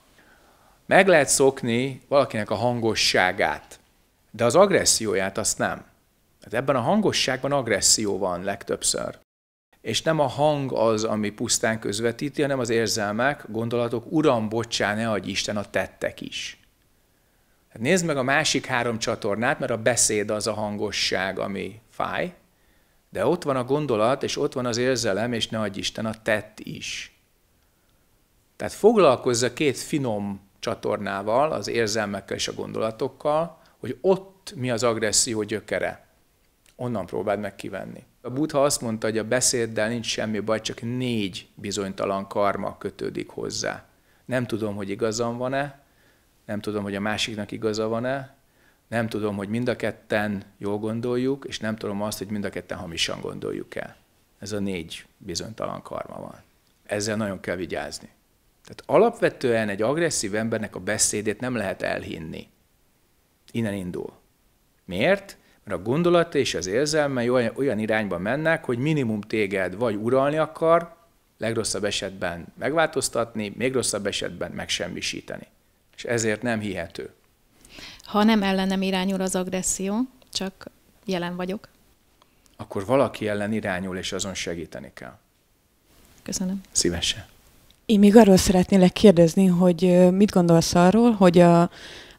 Meg lehet szokni valakinek a hangosságát, de az agresszióját azt nem. Hát ebben a hangosságban agresszió van legtöbbször. És nem a hang az, ami pusztán közvetíti, hanem az érzelmek, gondolatok, uram, bocsán, ne adj Isten a tettek is. Hát nézd meg a másik három csatornát, mert a beszéd az a hangosság, ami fáj, de ott van a gondolat, és ott van az érzelem, és ne adj Isten a tett is. Tehát foglalkozz a két finom csatornával, az érzelmekkel és a gondolatokkal, hogy ott mi az agresszió gyökere. Onnan próbáld meg kivenni. A Buddha azt mondta, hogy a beszéddel nincs semmi baj, csak négy bizonytalan karma kötődik hozzá. Nem tudom, hogy igazam van-e, nem tudom, hogy a másiknak igaza van-e, nem tudom, hogy mind a ketten jól gondoljuk, és nem tudom azt, hogy mind a ketten hamisan gondoljuk el. Ez a négy bizonytalan karma van. Ezzel nagyon kell vigyázni. Tehát alapvetően egy agresszív embernek a beszédét nem lehet elhinni. Innen indul. Miért? Mert a gondolata és az érzelme olyan, irányba mennek, hogy minimum téged vagy uralni akar, legrosszabb esetben megváltoztatni, még rosszabb esetben megsemmisíteni. És ezért nem hihető. Ha nem ellenem irányul az agresszió, csak jelen vagyok. Akkor valaki ellen irányul, és azon segíteni kell. Köszönöm. Szívesen. Én még arról szeretnélek kérdezni, hogy mit gondolsz arról, hogy a,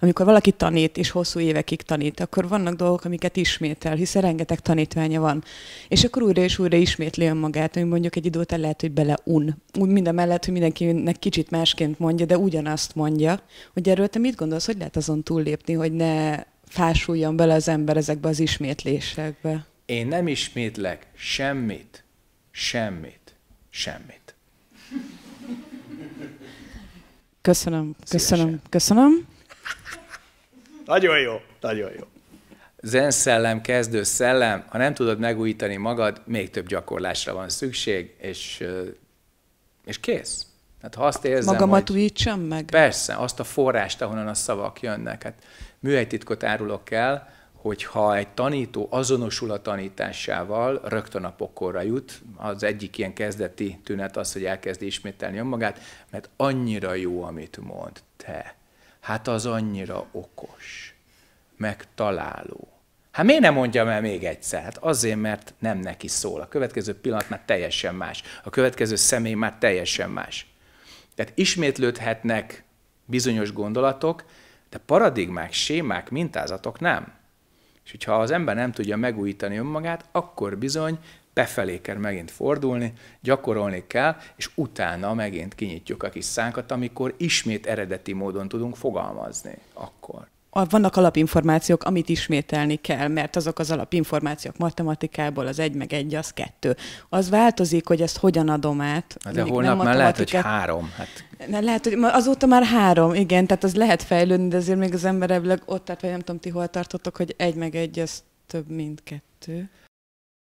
amikor valaki tanít, és hosszú évekig tanít, akkor vannak dolgok, amiket ismétel, hiszen rengeteg tanítványa van. És akkor újra és újra ismétli önmagát, ami mondjuk egy idő után lehet, hogy beleun. Úgy a mellett, hogy mindenkinek kicsit másként mondja, de ugyanazt mondja. Hogy erről te mit gondolsz, hogy lehet azon túllépni, hogy ne fásuljon bele az ember ezekbe az ismétlésekbe? Én nem ismétlek semmit, semmit, semmit. Köszönöm, köszönöm, Szívesen. köszönöm. Nagyon jó, nagyon jó. Zen szellem, kezdő szellem, ha nem tudod megújítani magad, még több gyakorlásra van szükség, és, és kész. Hát ha azt érzem, Magamat hogy... újítsam meg? Persze, azt a forrást, ahonnan a szavak jönnek. Hát műhelytitkot árulok el, hogyha egy tanító azonosul a tanításával, rögtön a pokorra jut. Az egyik ilyen kezdeti tünet az, hogy elkezdi ismételni önmagát, mert annyira jó, amit mond te. Hát az annyira okos, megtaláló. Hát miért nem mondjam el még egyszer? Hát azért, mert nem neki szól. A következő pillanat már teljesen más. A következő személy már teljesen más. Tehát ismétlődhetnek bizonyos gondolatok, de paradigmák, sémák, mintázatok nem. És hogyha az ember nem tudja megújítani önmagát, akkor bizony befelé kell megint fordulni, gyakorolni kell, és utána megint kinyitjuk a kis szánkat, amikor ismét eredeti módon tudunk fogalmazni akkor vannak alapinformációk, amit ismételni kell, mert azok az alapinformációk matematikából, az egy meg egy, az kettő. Az változik, hogy ezt hogyan adom át. Hát de holnap holnap már lehet, hogy három. Hát. Na lehet, hogy azóta már három, igen, tehát az lehet fejlődni, de azért még az ember ebből ott tart, vagy nem tudom, ti hol tartottok, hogy egy meg egy, az több, mint kettő.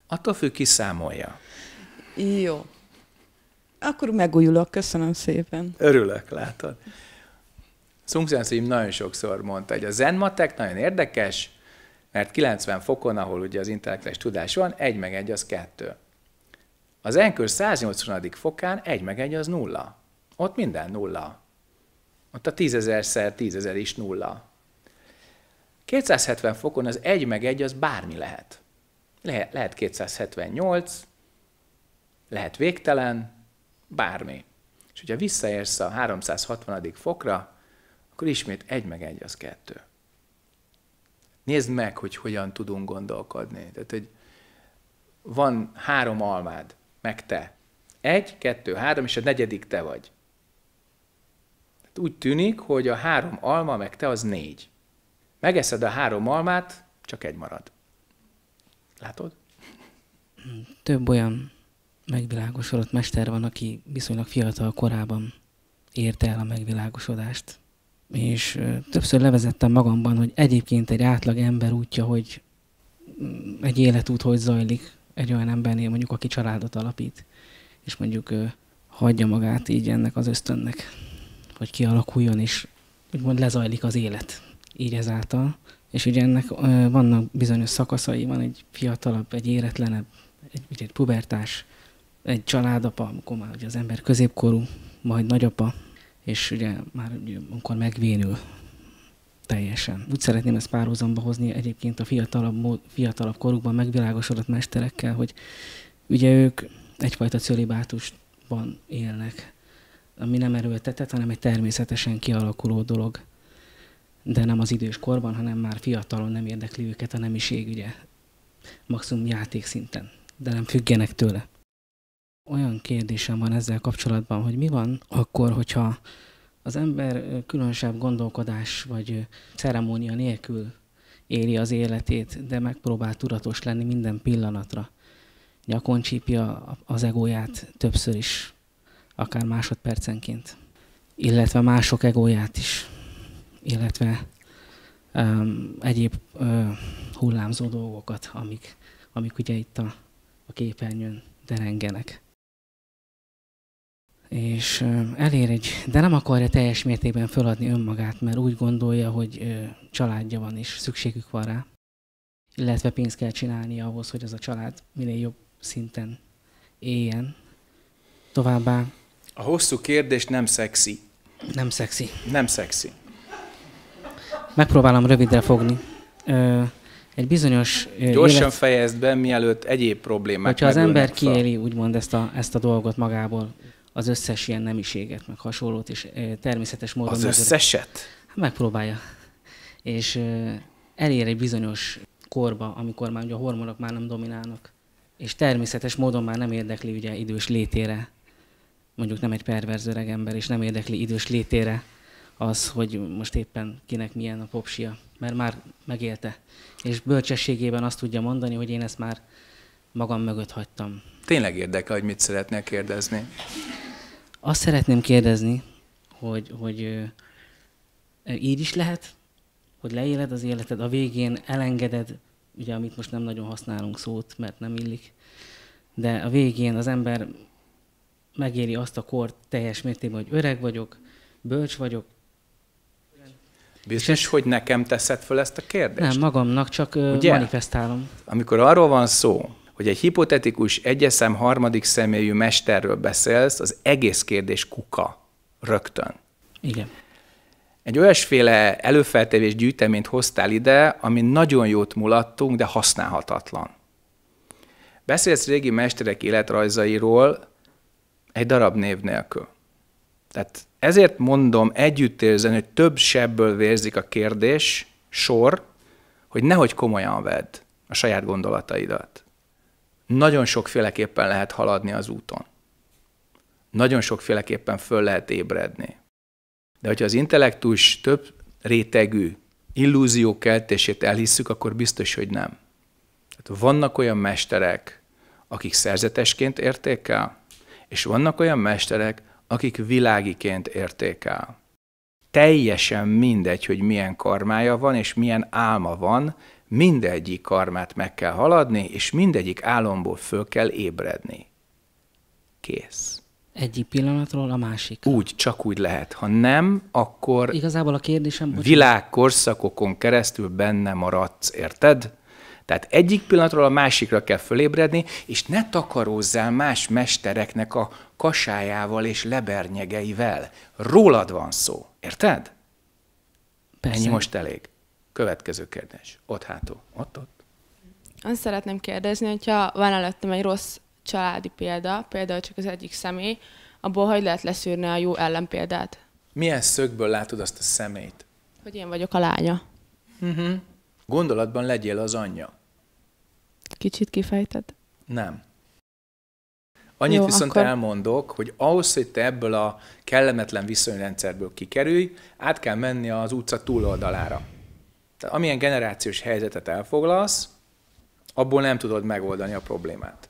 Attól függ, ki számolja. Jó. Akkor megújulok, köszönöm szépen. Örülök, látod. Szungszenszuim nagyon sokszor mondta, hogy a zenmatek nagyon érdekes, mert 90 fokon, ahol ugye az intellektuális tudás van, egy meg egy az kettő. Az enkör 180. fokán egy meg egy az nulla. Ott minden nulla. Ott a tízezerszer tízezer is nulla. 270 fokon az egy meg egy az bármi lehet. lehet. Lehet 278, lehet végtelen, bármi. És hogyha visszaérsz a 360. fokra, akkor ismét egy meg egy az kettő. Nézd meg, hogy hogyan tudunk gondolkodni. Tehát, hogy van három almád, meg te. Egy, kettő, három, és a negyedik te vagy. Tehát úgy tűnik, hogy a három alma, meg te az négy. Megeszed a három almát, csak egy marad. Látod? Több olyan megvilágosodott mester van, aki viszonylag fiatal korában érte el a megvilágosodást és többször levezettem magamban, hogy egyébként egy átlag ember útja, hogy mm, egy életút hogy zajlik egy olyan embernél, mondjuk aki családot alapít, és mondjuk hagyja magát így ennek az ösztönnek, hogy kialakuljon, és úgymond lezajlik az élet így ezáltal. És ugye ennek vannak bizonyos szakaszai, van egy fiatalabb, egy éretlenebb, egy, egy pubertás, egy családapa, amikor már ugye az ember középkorú, majd nagyapa, és ugye már ugye, akkor megvénül teljesen. Úgy szeretném ezt párhuzamba hozni egyébként a fiatalabb, fiatalabb korukban megvilágosodott mesterekkel, hogy ugye ők egyfajta cölibátusban élnek, ami nem erőltetett, hanem egy természetesen kialakuló dolog, de nem az idős korban, hanem már fiatalon nem érdekli őket a nemiség, ugye maximum játékszinten, de nem függenek tőle olyan kérdésem van ezzel kapcsolatban, hogy mi van akkor, hogyha az ember különösebb gondolkodás vagy ceremónia nélkül éli az életét, de megpróbál tudatos lenni minden pillanatra. Nyakon csípja az egóját többször is, akár másodpercenként, illetve mások egóját is, illetve um, egyéb uh, hullámzó dolgokat, amik, amik ugye itt a, a képernyőn derengenek és elér egy, de nem akarja teljes mértékben föladni önmagát, mert úgy gondolja, hogy családja van és szükségük van rá, illetve pénzt kell csinálni ahhoz, hogy az a család minél jobb szinten éljen. Továbbá... A hosszú kérdés nem szexi. Nem szexi. Nem szexi. Megpróbálom rövidre fogni. egy bizonyos... Gyorsan élet... fejezd be, mielőtt egyéb problémák Hogyha az ember kiéli úgymond ezt a, ezt a dolgot magából, az összes ilyen nemiséget, meg hasonlót, és eh, természetes módon... Az összeset? Hát megpróbálja. És eh, elér egy bizonyos korba, amikor már ugye a hormonok már nem dominálnak, és természetes módon már nem érdekli ugye idős létére, mondjuk nem egy perverz öreg ember, és nem érdekli idős létére az, hogy most éppen kinek milyen a popsia, mert már megélte. És bölcsességében azt tudja mondani, hogy én ezt már magam mögött hagytam tényleg érdekel, hogy mit szeretnél kérdezni. Azt szeretném kérdezni, hogy, hogy így is lehet, hogy leéled az életed, a végén elengeded, ugye amit most nem nagyon használunk szót, mert nem illik, de a végén az ember megéri azt a kort teljes mértékben, hogy öreg vagyok, bölcs vagyok. Biztos, és hogy nekem teszed föl ezt a kérdést? Nem, magamnak, csak Ugye? manifestálom. Amikor arról van szó, hogy egy hipotetikus egyeszem harmadik személyű mesterről beszélsz, az egész kérdés kuka rögtön. Igen. Egy olyasféle előfeltevés gyűjteményt hoztál ide, ami nagyon jót mulattunk, de használhatatlan. Beszélsz régi mesterek életrajzairól egy darab név nélkül. Tehát ezért mondom együttérzően, hogy több sebből vérzik a kérdés, sor, hogy nehogy komolyan vedd a saját gondolataidat nagyon sokféleképpen lehet haladni az úton. Nagyon sokféleképpen föl lehet ébredni. De hogyha az intellektus több rétegű illúzió keltését elhisszük, akkor biztos, hogy nem. Tehát vannak olyan mesterek, akik szerzetesként értékel, és vannak olyan mesterek, akik világiként értékel. Teljesen mindegy, hogy milyen karmája van és milyen álma van, mindegyik karmát meg kell haladni, és mindegyik álomból föl kell ébredni. Kész. Egyik pillanatról a másik. Úgy, csak úgy lehet. Ha nem, akkor Igazából a kérdésem, bocsánat. világkorszakokon keresztül benne maradsz, érted? Tehát egyik pillanatról a másikra kell fölébredni, és ne takarózzál más mestereknek a kasájával és lebernyegeivel. Rólad van szó, érted? Persze. Ennyi most elég. Következő kérdés. Ott hátul. Ott, ott. Azt szeretném kérdezni, hogyha van előttem egy rossz családi példa, például csak az egyik személy, abból hogy lehet leszűrni a jó ellenpéldát? Milyen szögből látod azt a szemét? Hogy én vagyok a lánya. Uh-huh. Gondolatban legyél az anyja. Kicsit kifejted? Nem. Annyit Jó, viszont akkor... elmondok, hogy ahhoz, hogy te ebből a kellemetlen viszonyrendszerből kikerülj, át kell menni az utca túloldalára. Tehát amilyen generációs helyzetet elfoglalsz, abból nem tudod megoldani a problémát.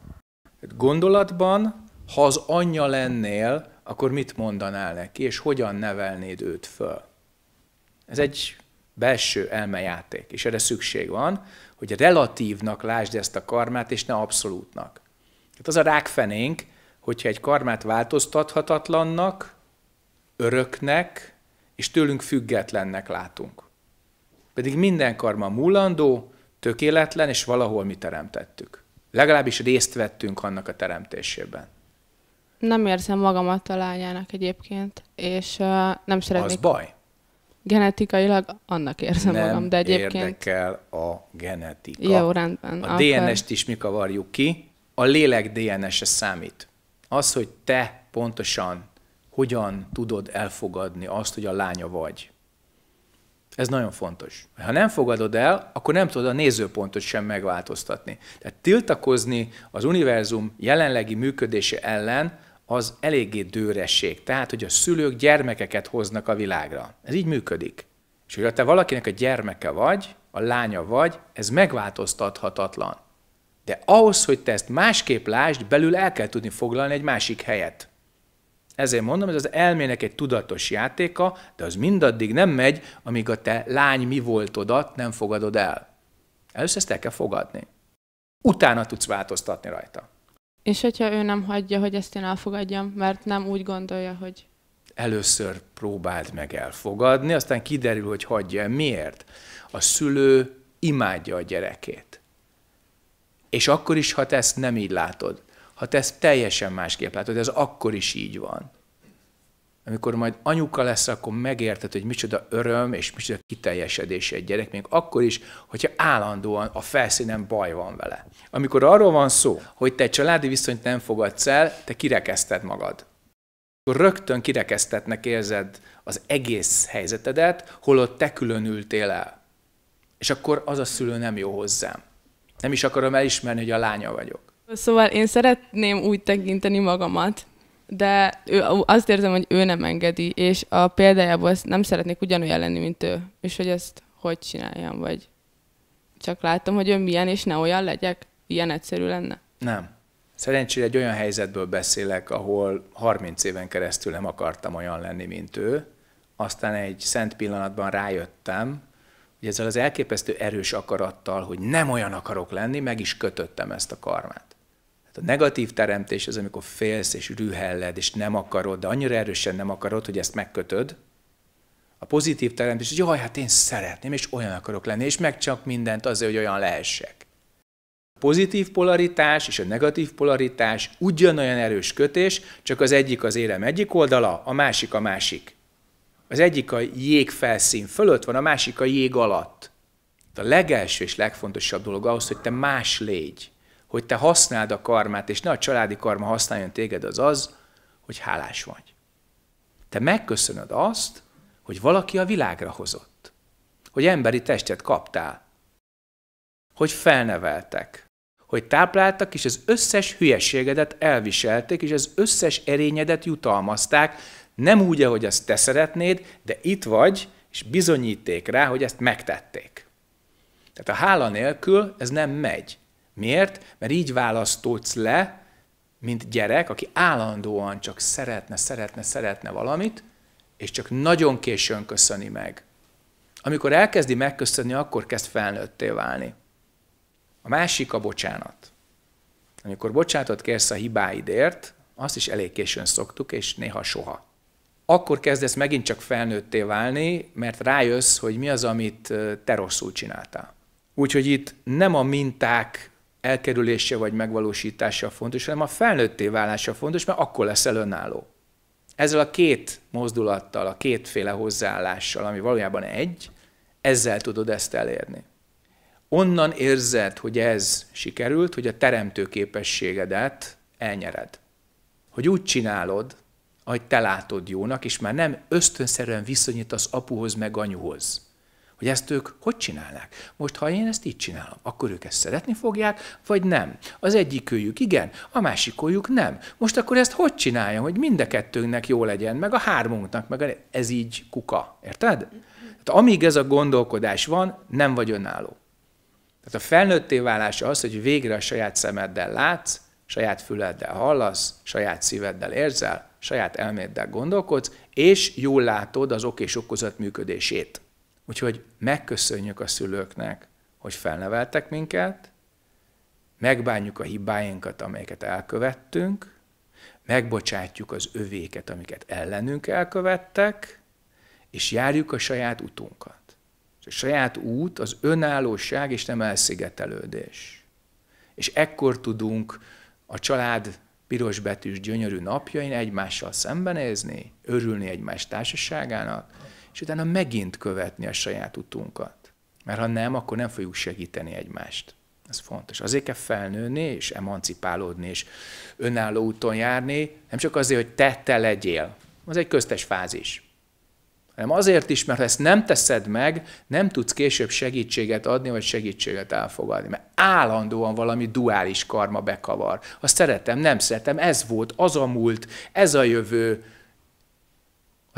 Gondolatban, ha az anyja lennél, akkor mit mondanál neki, és hogyan nevelnéd őt föl? Ez egy belső elmejáték, és erre szükség van, hogy relatívnak lásd ezt a karmát, és ne abszolútnak. Tehát az a rákfenénk, hogyha egy karmát változtathatatlannak, öröknek és tőlünk függetlennek látunk pedig minden karma múlandó, tökéletlen, és valahol mi teremtettük. Legalábbis részt vettünk annak a teremtésében. Nem érzem magamat a lányának egyébként, és uh, nem szeretnék... Az baj? Genetikailag annak érzem nem magam, de egyébként... Nem érdekel a genetika. Jó, rendben. A akkor... DNS-t is mi kavarjuk ki, a lélek DNS-e számít. Az, hogy te pontosan hogyan tudod elfogadni azt, hogy a lánya vagy ez nagyon fontos. Ha nem fogadod el, akkor nem tudod a nézőpontot sem megváltoztatni. Tehát tiltakozni az univerzum jelenlegi működése ellen az eléggé dőresség. Tehát, hogy a szülők gyermekeket hoznak a világra. Ez így működik. És hogyha te valakinek a gyermeke vagy, a lánya vagy, ez megváltoztathatatlan. De ahhoz, hogy te ezt másképp lásd, belül el kell tudni foglalni egy másik helyet. Ezért mondom, ez az elmének egy tudatos játéka, de az mindaddig nem megy, amíg a te lány mi voltodat nem fogadod el. Először ezt el kell fogadni. Utána tudsz változtatni rajta. És hogyha ő nem hagyja, hogy ezt én elfogadjam, mert nem úgy gondolja, hogy... Először próbáld meg elfogadni, aztán kiderül, hogy hagyja. Miért? A szülő imádja a gyerekét. És akkor is, ha te ezt nem így látod ha te ezt teljesen másképp látod, ez akkor is így van. Amikor majd anyuka lesz, akkor megérted, hogy micsoda öröm és micsoda kiteljesedés egy gyerek, még akkor is, hogyha állandóan a felszínen baj van vele. Amikor arról van szó, hogy te egy családi viszonyt nem fogadsz el, te kirekeszted magad. Akkor rögtön kirekesztetnek érzed az egész helyzetedet, holott te különültél el. És akkor az a szülő nem jó hozzám. Nem is akarom elismerni, hogy a lánya vagyok. Szóval én szeretném úgy tekinteni magamat, de ő, azt érzem, hogy ő nem engedi, és a példájából nem szeretnék ugyanolyan lenni, mint ő, és hogy ezt hogy csináljam, vagy csak látom, hogy ő milyen, és ne olyan legyek, ilyen egyszerű lenne. Nem. Szerencsére egy olyan helyzetből beszélek, ahol 30 éven keresztül nem akartam olyan lenni, mint ő, aztán egy szent pillanatban rájöttem, hogy ezzel az elképesztő erős akarattal, hogy nem olyan akarok lenni, meg is kötöttem ezt a karmát. A negatív teremtés az, amikor félsz és rühelled, és nem akarod, de annyira erősen nem akarod, hogy ezt megkötöd. A pozitív teremtés, hogy jaj, hát én szeretném, és olyan akarok lenni, és csak mindent azért, hogy olyan lehessek. A pozitív polaritás és a negatív polaritás ugyanolyan erős kötés, csak az egyik az élem egyik oldala, a másik a másik. Az egyik a jégfelszín fölött van, a másik a jég alatt. A legelső és legfontosabb dolog ahhoz, hogy te más légy hogy te használd a karmát, és ne a családi karma használjon téged, az az, hogy hálás vagy. Te megköszönöd azt, hogy valaki a világra hozott, hogy emberi testet kaptál, hogy felneveltek, hogy tápláltak, és az összes hülyeségedet elviselték, és az összes erényedet jutalmazták, nem úgy, ahogy azt te szeretnéd, de itt vagy, és bizonyíték rá, hogy ezt megtették. Tehát a hála nélkül ez nem megy. Miért? Mert így választódsz le, mint gyerek, aki állandóan csak szeretne, szeretne, szeretne valamit, és csak nagyon későn köszöni meg. Amikor elkezdi megköszönni, akkor kezd felnőtté válni. A másik a bocsánat. Amikor bocsánatot kérsz a hibáidért, azt is elég későn szoktuk, és néha soha. Akkor kezdesz megint csak felnőtté válni, mert rájössz, hogy mi az, amit te rosszul csináltál. Úgyhogy itt nem a minták elkerülése vagy megvalósítása fontos, hanem a felnőtté válása fontos, mert akkor leszel önálló. Ezzel a két mozdulattal, a kétféle hozzáállással, ami valójában egy, ezzel tudod ezt elérni. Onnan érzed, hogy ez sikerült, hogy a teremtő képességedet elnyered. Hogy úgy csinálod, ahogy te látod jónak, és már nem ösztönszerűen viszonyítasz apuhoz meg anyuhoz hogy ezt ők hogy csinálnák. Most, ha én ezt így csinálom, akkor ők ezt szeretni fogják, vagy nem? Az egyik őjük igen, a másik őjük nem. Most akkor ezt hogy csináljam, hogy mind a kettőnknek jó legyen, meg a hármunknak, meg a... ez így kuka, érted? Tehát amíg ez a gondolkodás van, nem vagy önálló. Tehát a felnőtté válása az, hogy végre a saját szemeddel látsz, saját füleddel hallasz, saját szíveddel érzel, saját elméddel gondolkodsz, és jól látod az ok és okozat működését. Úgyhogy megköszönjük a szülőknek, hogy felneveltek minket, megbánjuk a hibáinkat, amelyeket elkövettünk, megbocsátjuk az övéket, amiket ellenünk elkövettek, és járjuk a saját utunkat. a saját út az önállóság és nem elszigetelődés. És ekkor tudunk a család pirosbetűs gyönyörű napjain egymással szembenézni, örülni egymás társaságának, és utána megint követni a saját utunkat. Mert ha nem, akkor nem fogjuk segíteni egymást. Ez fontos. Azért kell felnőni, és emancipálódni, és önálló úton járni, nem csak azért, hogy te, te legyél. Az egy köztes fázis. Hanem azért is, mert ha ezt nem teszed meg, nem tudsz később segítséget adni, vagy segítséget elfogadni. Mert állandóan valami duális karma bekavar. Azt szeretem, nem szeretem, ez volt, az a múlt, ez a jövő,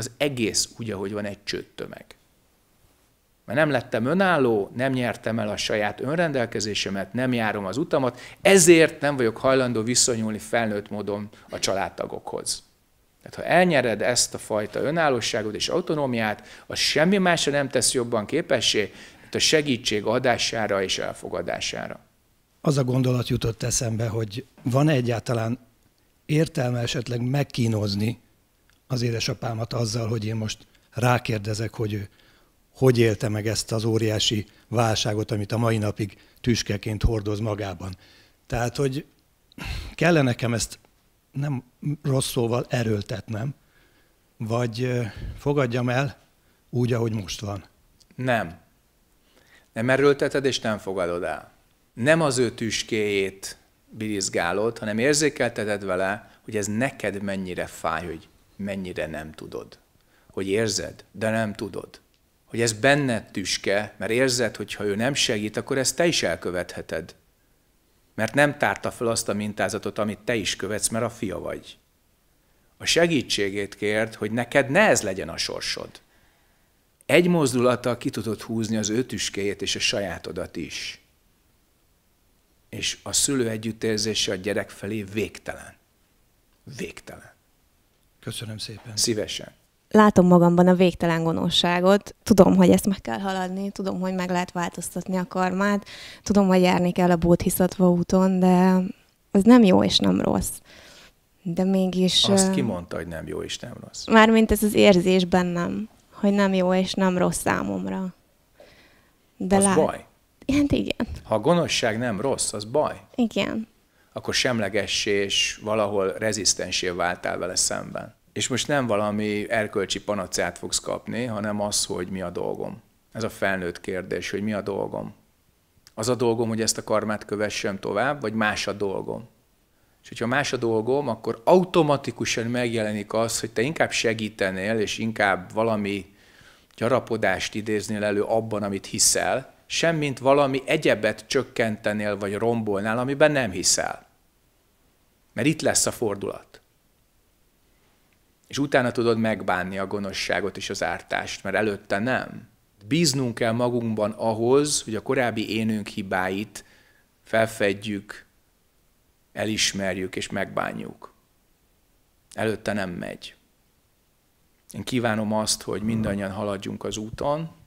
az egész úgy, ahogy van, egy csőd tömeg. Mert nem lettem önálló, nem nyertem el a saját önrendelkezésemet, nem járom az utamat, ezért nem vagyok hajlandó viszonyulni felnőtt módon a családtagokhoz. Tehát ha elnyered ezt a fajta önállóságot és autonómiát, az semmi másra nem tesz jobban képessé, mint a segítség adására és elfogadására. Az a gondolat jutott eszembe, hogy van -e egyáltalán értelme esetleg megkínozni az édesapámat azzal, hogy én most rákérdezek, hogy ő hogy élte meg ezt az óriási válságot, amit a mai napig tüskeként hordoz magában. Tehát, hogy kellene nekem ezt nem rossz szóval erőltetnem, vagy fogadjam el úgy, ahogy most van. Nem. Nem erőlteted és nem fogadod el. Nem az ő tüskéjét bilizgálod, hanem érzékelteted vele, hogy ez neked mennyire fáj, hogy mennyire nem tudod. Hogy érzed, de nem tudod. Hogy ez benned tüske, mert érzed, hogy ha ő nem segít, akkor ezt te is elkövetheted. Mert nem tárta fel azt a mintázatot, amit te is követsz, mert a fia vagy. A segítségét kért, hogy neked ne ez legyen a sorsod. Egy mozdulattal ki tudod húzni az ő tüskéjét és a sajátodat is. És a szülő együttérzése a gyerek felé végtelen. Végtelen. Köszönöm szépen. Szívesen. Látom magamban a végtelen gonoszságot, tudom, hogy ezt meg kell haladni, tudom, hogy meg lehet változtatni a karmát, tudom, hogy járni kell a bódhiszatva úton, de ez nem jó és nem rossz. De mégis... Azt kimondta, hogy nem jó és nem rossz. Mármint ez az érzés bennem, hogy nem jó és nem rossz számomra. De az lát... baj. Igen, hát igen. Ha a gonoszság nem rossz, az baj. Igen akkor semleges és valahol rezisztensé váltál vele szemben. És most nem valami erkölcsi panacát fogsz kapni, hanem az, hogy mi a dolgom. Ez a felnőtt kérdés, hogy mi a dolgom. Az a dolgom, hogy ezt a karmát kövessem tovább, vagy más a dolgom. És hogyha más a dolgom, akkor automatikusan megjelenik az, hogy te inkább segítenél, és inkább valami gyarapodást idéznél elő abban, amit hiszel, semmint valami egyebet csökkentenél vagy rombolnál, amiben nem hiszel. Mert itt lesz a fordulat. És utána tudod megbánni a gonoszságot és az ártást, mert előtte nem. Bíznunk kell magunkban ahhoz, hogy a korábbi énünk hibáit felfedjük, elismerjük és megbánjuk. Előtte nem megy. Én kívánom azt, hogy mindannyian haladjunk az úton,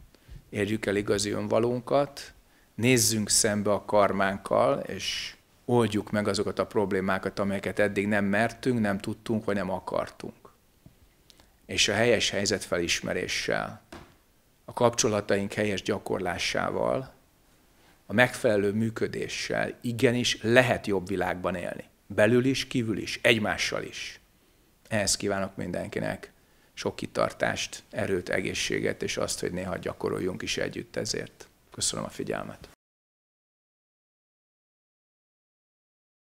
érjük el igazi önvalónkat, nézzünk szembe a karmánkkal, és oldjuk meg azokat a problémákat, amelyeket eddig nem mertünk, nem tudtunk, vagy nem akartunk. És a helyes helyzetfelismeréssel, a kapcsolataink helyes gyakorlásával, a megfelelő működéssel igenis lehet jobb világban élni. Belül is, kívül is, egymással is. Ehhez kívánok mindenkinek sok kitartást, erőt, egészséget, és azt, hogy néha gyakoroljunk is együtt ezért. Köszönöm a figyelmet.